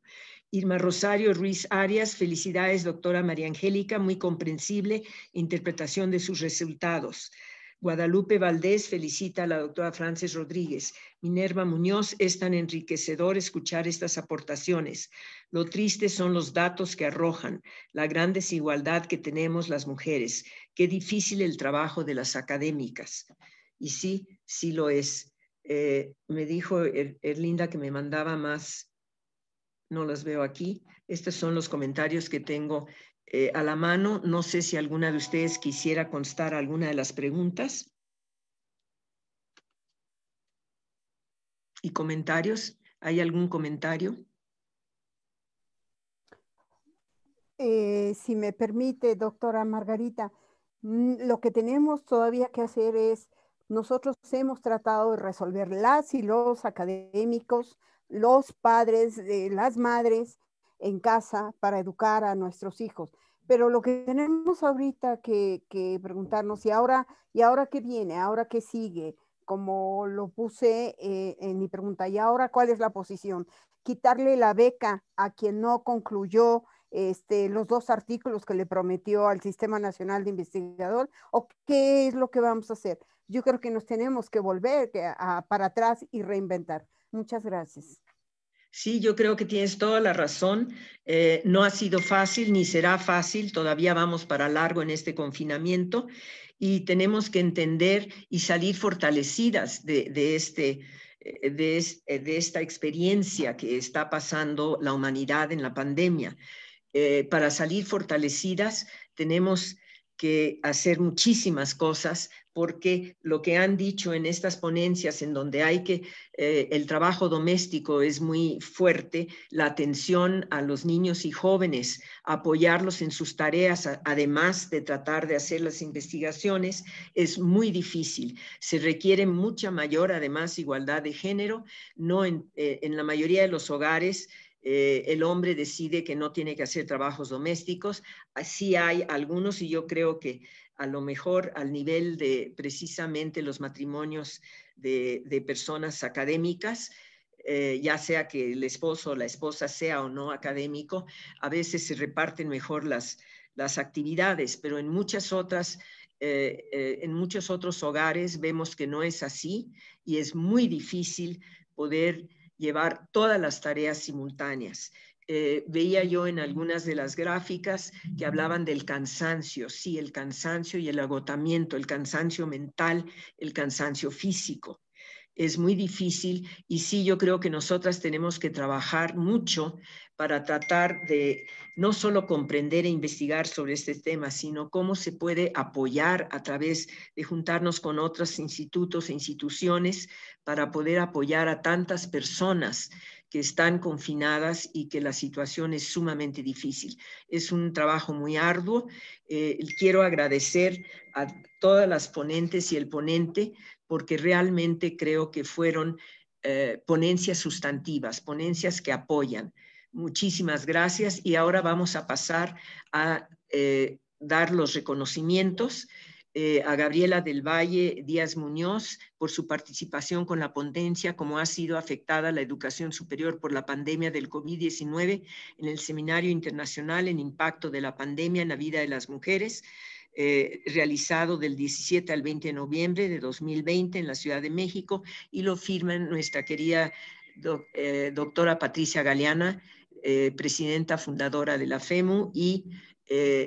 [SPEAKER 1] Irma Rosario Ruiz Arias, felicidades, doctora María Angélica, muy comprensible interpretación de sus resultados. Guadalupe Valdés felicita a la doctora Frances Rodríguez. Minerva Muñoz, es tan enriquecedor escuchar estas aportaciones. Lo triste son los datos que arrojan, la gran desigualdad que tenemos las mujeres. Qué difícil el trabajo de las académicas. Y sí, sí lo es. Eh, me dijo er-, Erlinda que me mandaba más, no las veo aquí. Estos son los comentarios que tengo eh, a la mano. No sé si alguna de ustedes quisiera constar alguna de las preguntas y comentarios. ¿Hay algún comentario?
[SPEAKER 2] Eh, si me permite, doctora Margarita, mm, lo que tenemos todavía que hacer es, nosotros hemos tratado de resolver las y los académicos, los padres, las madres, en casa para educar a nuestros hijos. Pero lo que tenemos ahorita que, preguntarnos, ¿y ahora, ¿y ahora qué viene? ¿Ahora qué sigue? Como lo puse eh, en mi pregunta, ¿y ahora cuál es la posición? Quitarle la beca a quien no concluyó este, los dos artículos que le prometió al Sistema Nacional de Investigador o qué es lo que vamos a hacer. Yo creo que nos tenemos que volver para atrás y reinventar. Muchas gracias.
[SPEAKER 1] Sí, yo creo que tienes toda la razón. Eh, no ha sido fácil ni será fácil. Todavía vamos para largo en este confinamiento y tenemos que entender y salir fortalecidas de, este, eh, eh, de, esta experiencia que está pasando la humanidad en la pandemia. para salir fortalecidas tenemos que hacer muchísimas cosas porque lo que han dicho en estas ponencias en donde hay que eh, el trabajo doméstico es muy fuerte, la atención a los niños y jóvenes, apoyarlos en sus tareas, además de tratar de hacer las investigaciones, es muy difícil. Se requiere mucha mayor, además, igualdad de género. No en, eh, la mayoría de los hogares eh, el hombre decide que no tiene que hacer trabajos domésticos. Así hay algunos y yo creo que a lo mejor al nivel de precisamente los matrimonios de, personas académicas, eh, ya sea que el esposo o la esposa sea o no académico, a veces se reparten mejor las, actividades, pero en muchas otras... Eh, eh, en muchos otros hogares vemos que no es así y es muy difícil poder llevar todas las tareas simultáneas. Eh, veía yo en algunas de las gráficas que hablaban del cansancio, sí, el cansancio y el agotamiento, el cansancio mental, el cansancio físico. Es muy difícil y sí, yo creo que nosotras tenemos que trabajar mucho para tratar de no solo comprender e investigar sobre este tema, sino cómo se puede apoyar a través de juntarnos con otros institutos e instituciones para poder apoyar a tantas personas que están confinadas y que la situación es sumamente difícil. Es un trabajo muy arduo. Eh, quiero agradecer a todas las ponentes y el ponente porque realmente creo que fueron eh, ponencias sustantivas, ponencias que apoyan. Muchísimas gracias y ahora vamos a pasar a eh, dar los reconocimientos. Eh, a Gabriela del Valle Díaz Muñoz por su participación con la ponencia cómo ha sido afectada la educación superior por la pandemia del COVID-19 en el Seminario Internacional en Impacto de la Pandemia en la Vida de las Mujeres, eh, realizado del 17 al 20 de noviembre de 2020 en la Ciudad de México, y lo firma nuestra querida eh, doctora Patricia Galeana, presidenta fundadora de la FEMU y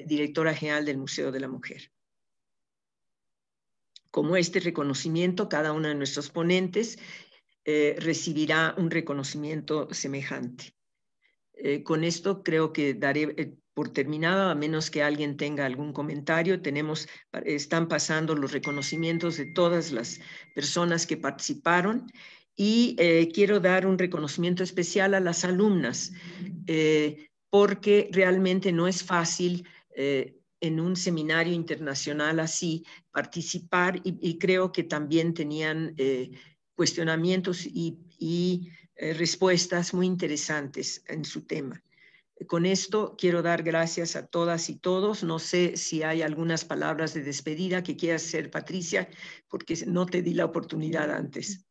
[SPEAKER 1] directora general del Museo de la Mujer como este reconocimiento, cada uno de nuestros ponentes eh, recibirá un reconocimiento semejante. Eh, con esto creo que daré eh, por terminado, a menos que alguien tenga algún comentario. Tenemos, están pasando los reconocimientos de todas las personas que participaron y quiero dar un reconocimiento especial a las alumnas, porque realmente no es fácil en un seminario internacional así, participar y, creo que también tenían eh, cuestionamientos y, eh, respuestas muy interesantes en su tema. Con esto quiero dar gracias a todas y todos. No sé si hay algunas palabras de despedida que quieras hacer, Patricia, porque no te di la oportunidad antes.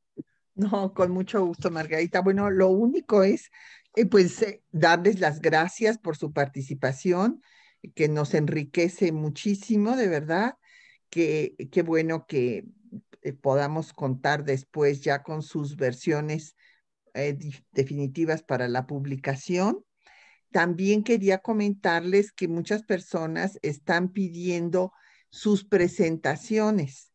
[SPEAKER 5] No, con mucho gusto, Margarita. Bueno, lo único es, eh, pues, darles las gracias por su participación que nos enriquece muchísimo, de verdad. Qué que bueno que eh, podamos contar después ya con sus versiones eh, definitivas para la publicación. También quería comentarles que muchas personas están pidiendo sus presentaciones.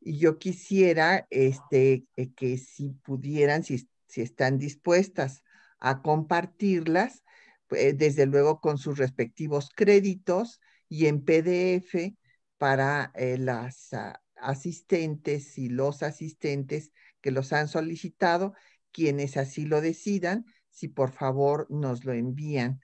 [SPEAKER 5] Y yo quisiera este, eh, que si pudieran, si están dispuestas a compartirlas, eh, desde luego con sus respectivos créditos y en PDF para eh, las ah, asistentes y los asistentes que los han solicitado, quienes así lo decidan, si por favor nos lo envían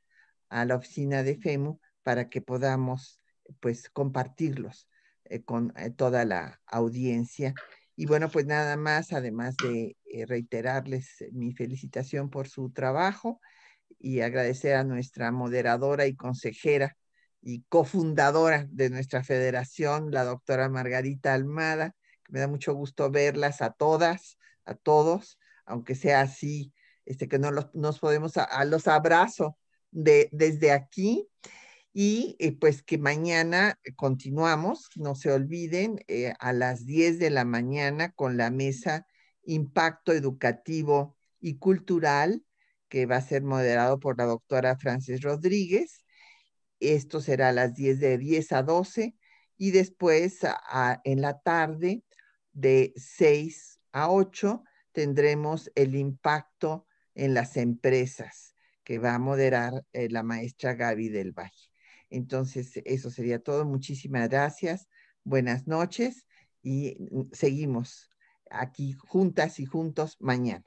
[SPEAKER 5] a la oficina de FEMU para que podamos pues compartirlos eh, con toda la audiencia. Y bueno, pues nada más, además de reiterarles mi felicitación por su trabajo y agradecer a nuestra moderadora y consejera y cofundadora de nuestra federación, la doctora Margarita Almada. Que me da mucho gusto verlas a todas, a todos, aunque sea así, este, que no los, nos podemos, a, los abrazo de, desde aquí. Y eh, pues que mañana continuamos, no se olviden, eh, a las 10 de la mañana con la mesa Impacto Educativo y Cultural que va a ser moderado por la doctora Francis Rodríguez. Esto será a las 10 de 10 a 12 y después en la tarde de 6 a 8 tendremos el impacto en las empresas que va a moderar eh, la maestra Gaby del Valle. Entonces, eso sería todo. Muchísimas gracias. Buenas noches y mm, seguimos aquí juntas y juntos mañana.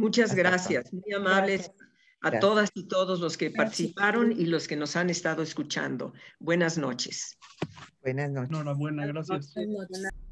[SPEAKER 1] Muchas gracias, muy amables a todas y todos los que participaron y los que nos han estado escuchando. Buenas noches. Buenas noches. Enhorabuena, gracias.
[SPEAKER 8] Buenas noches.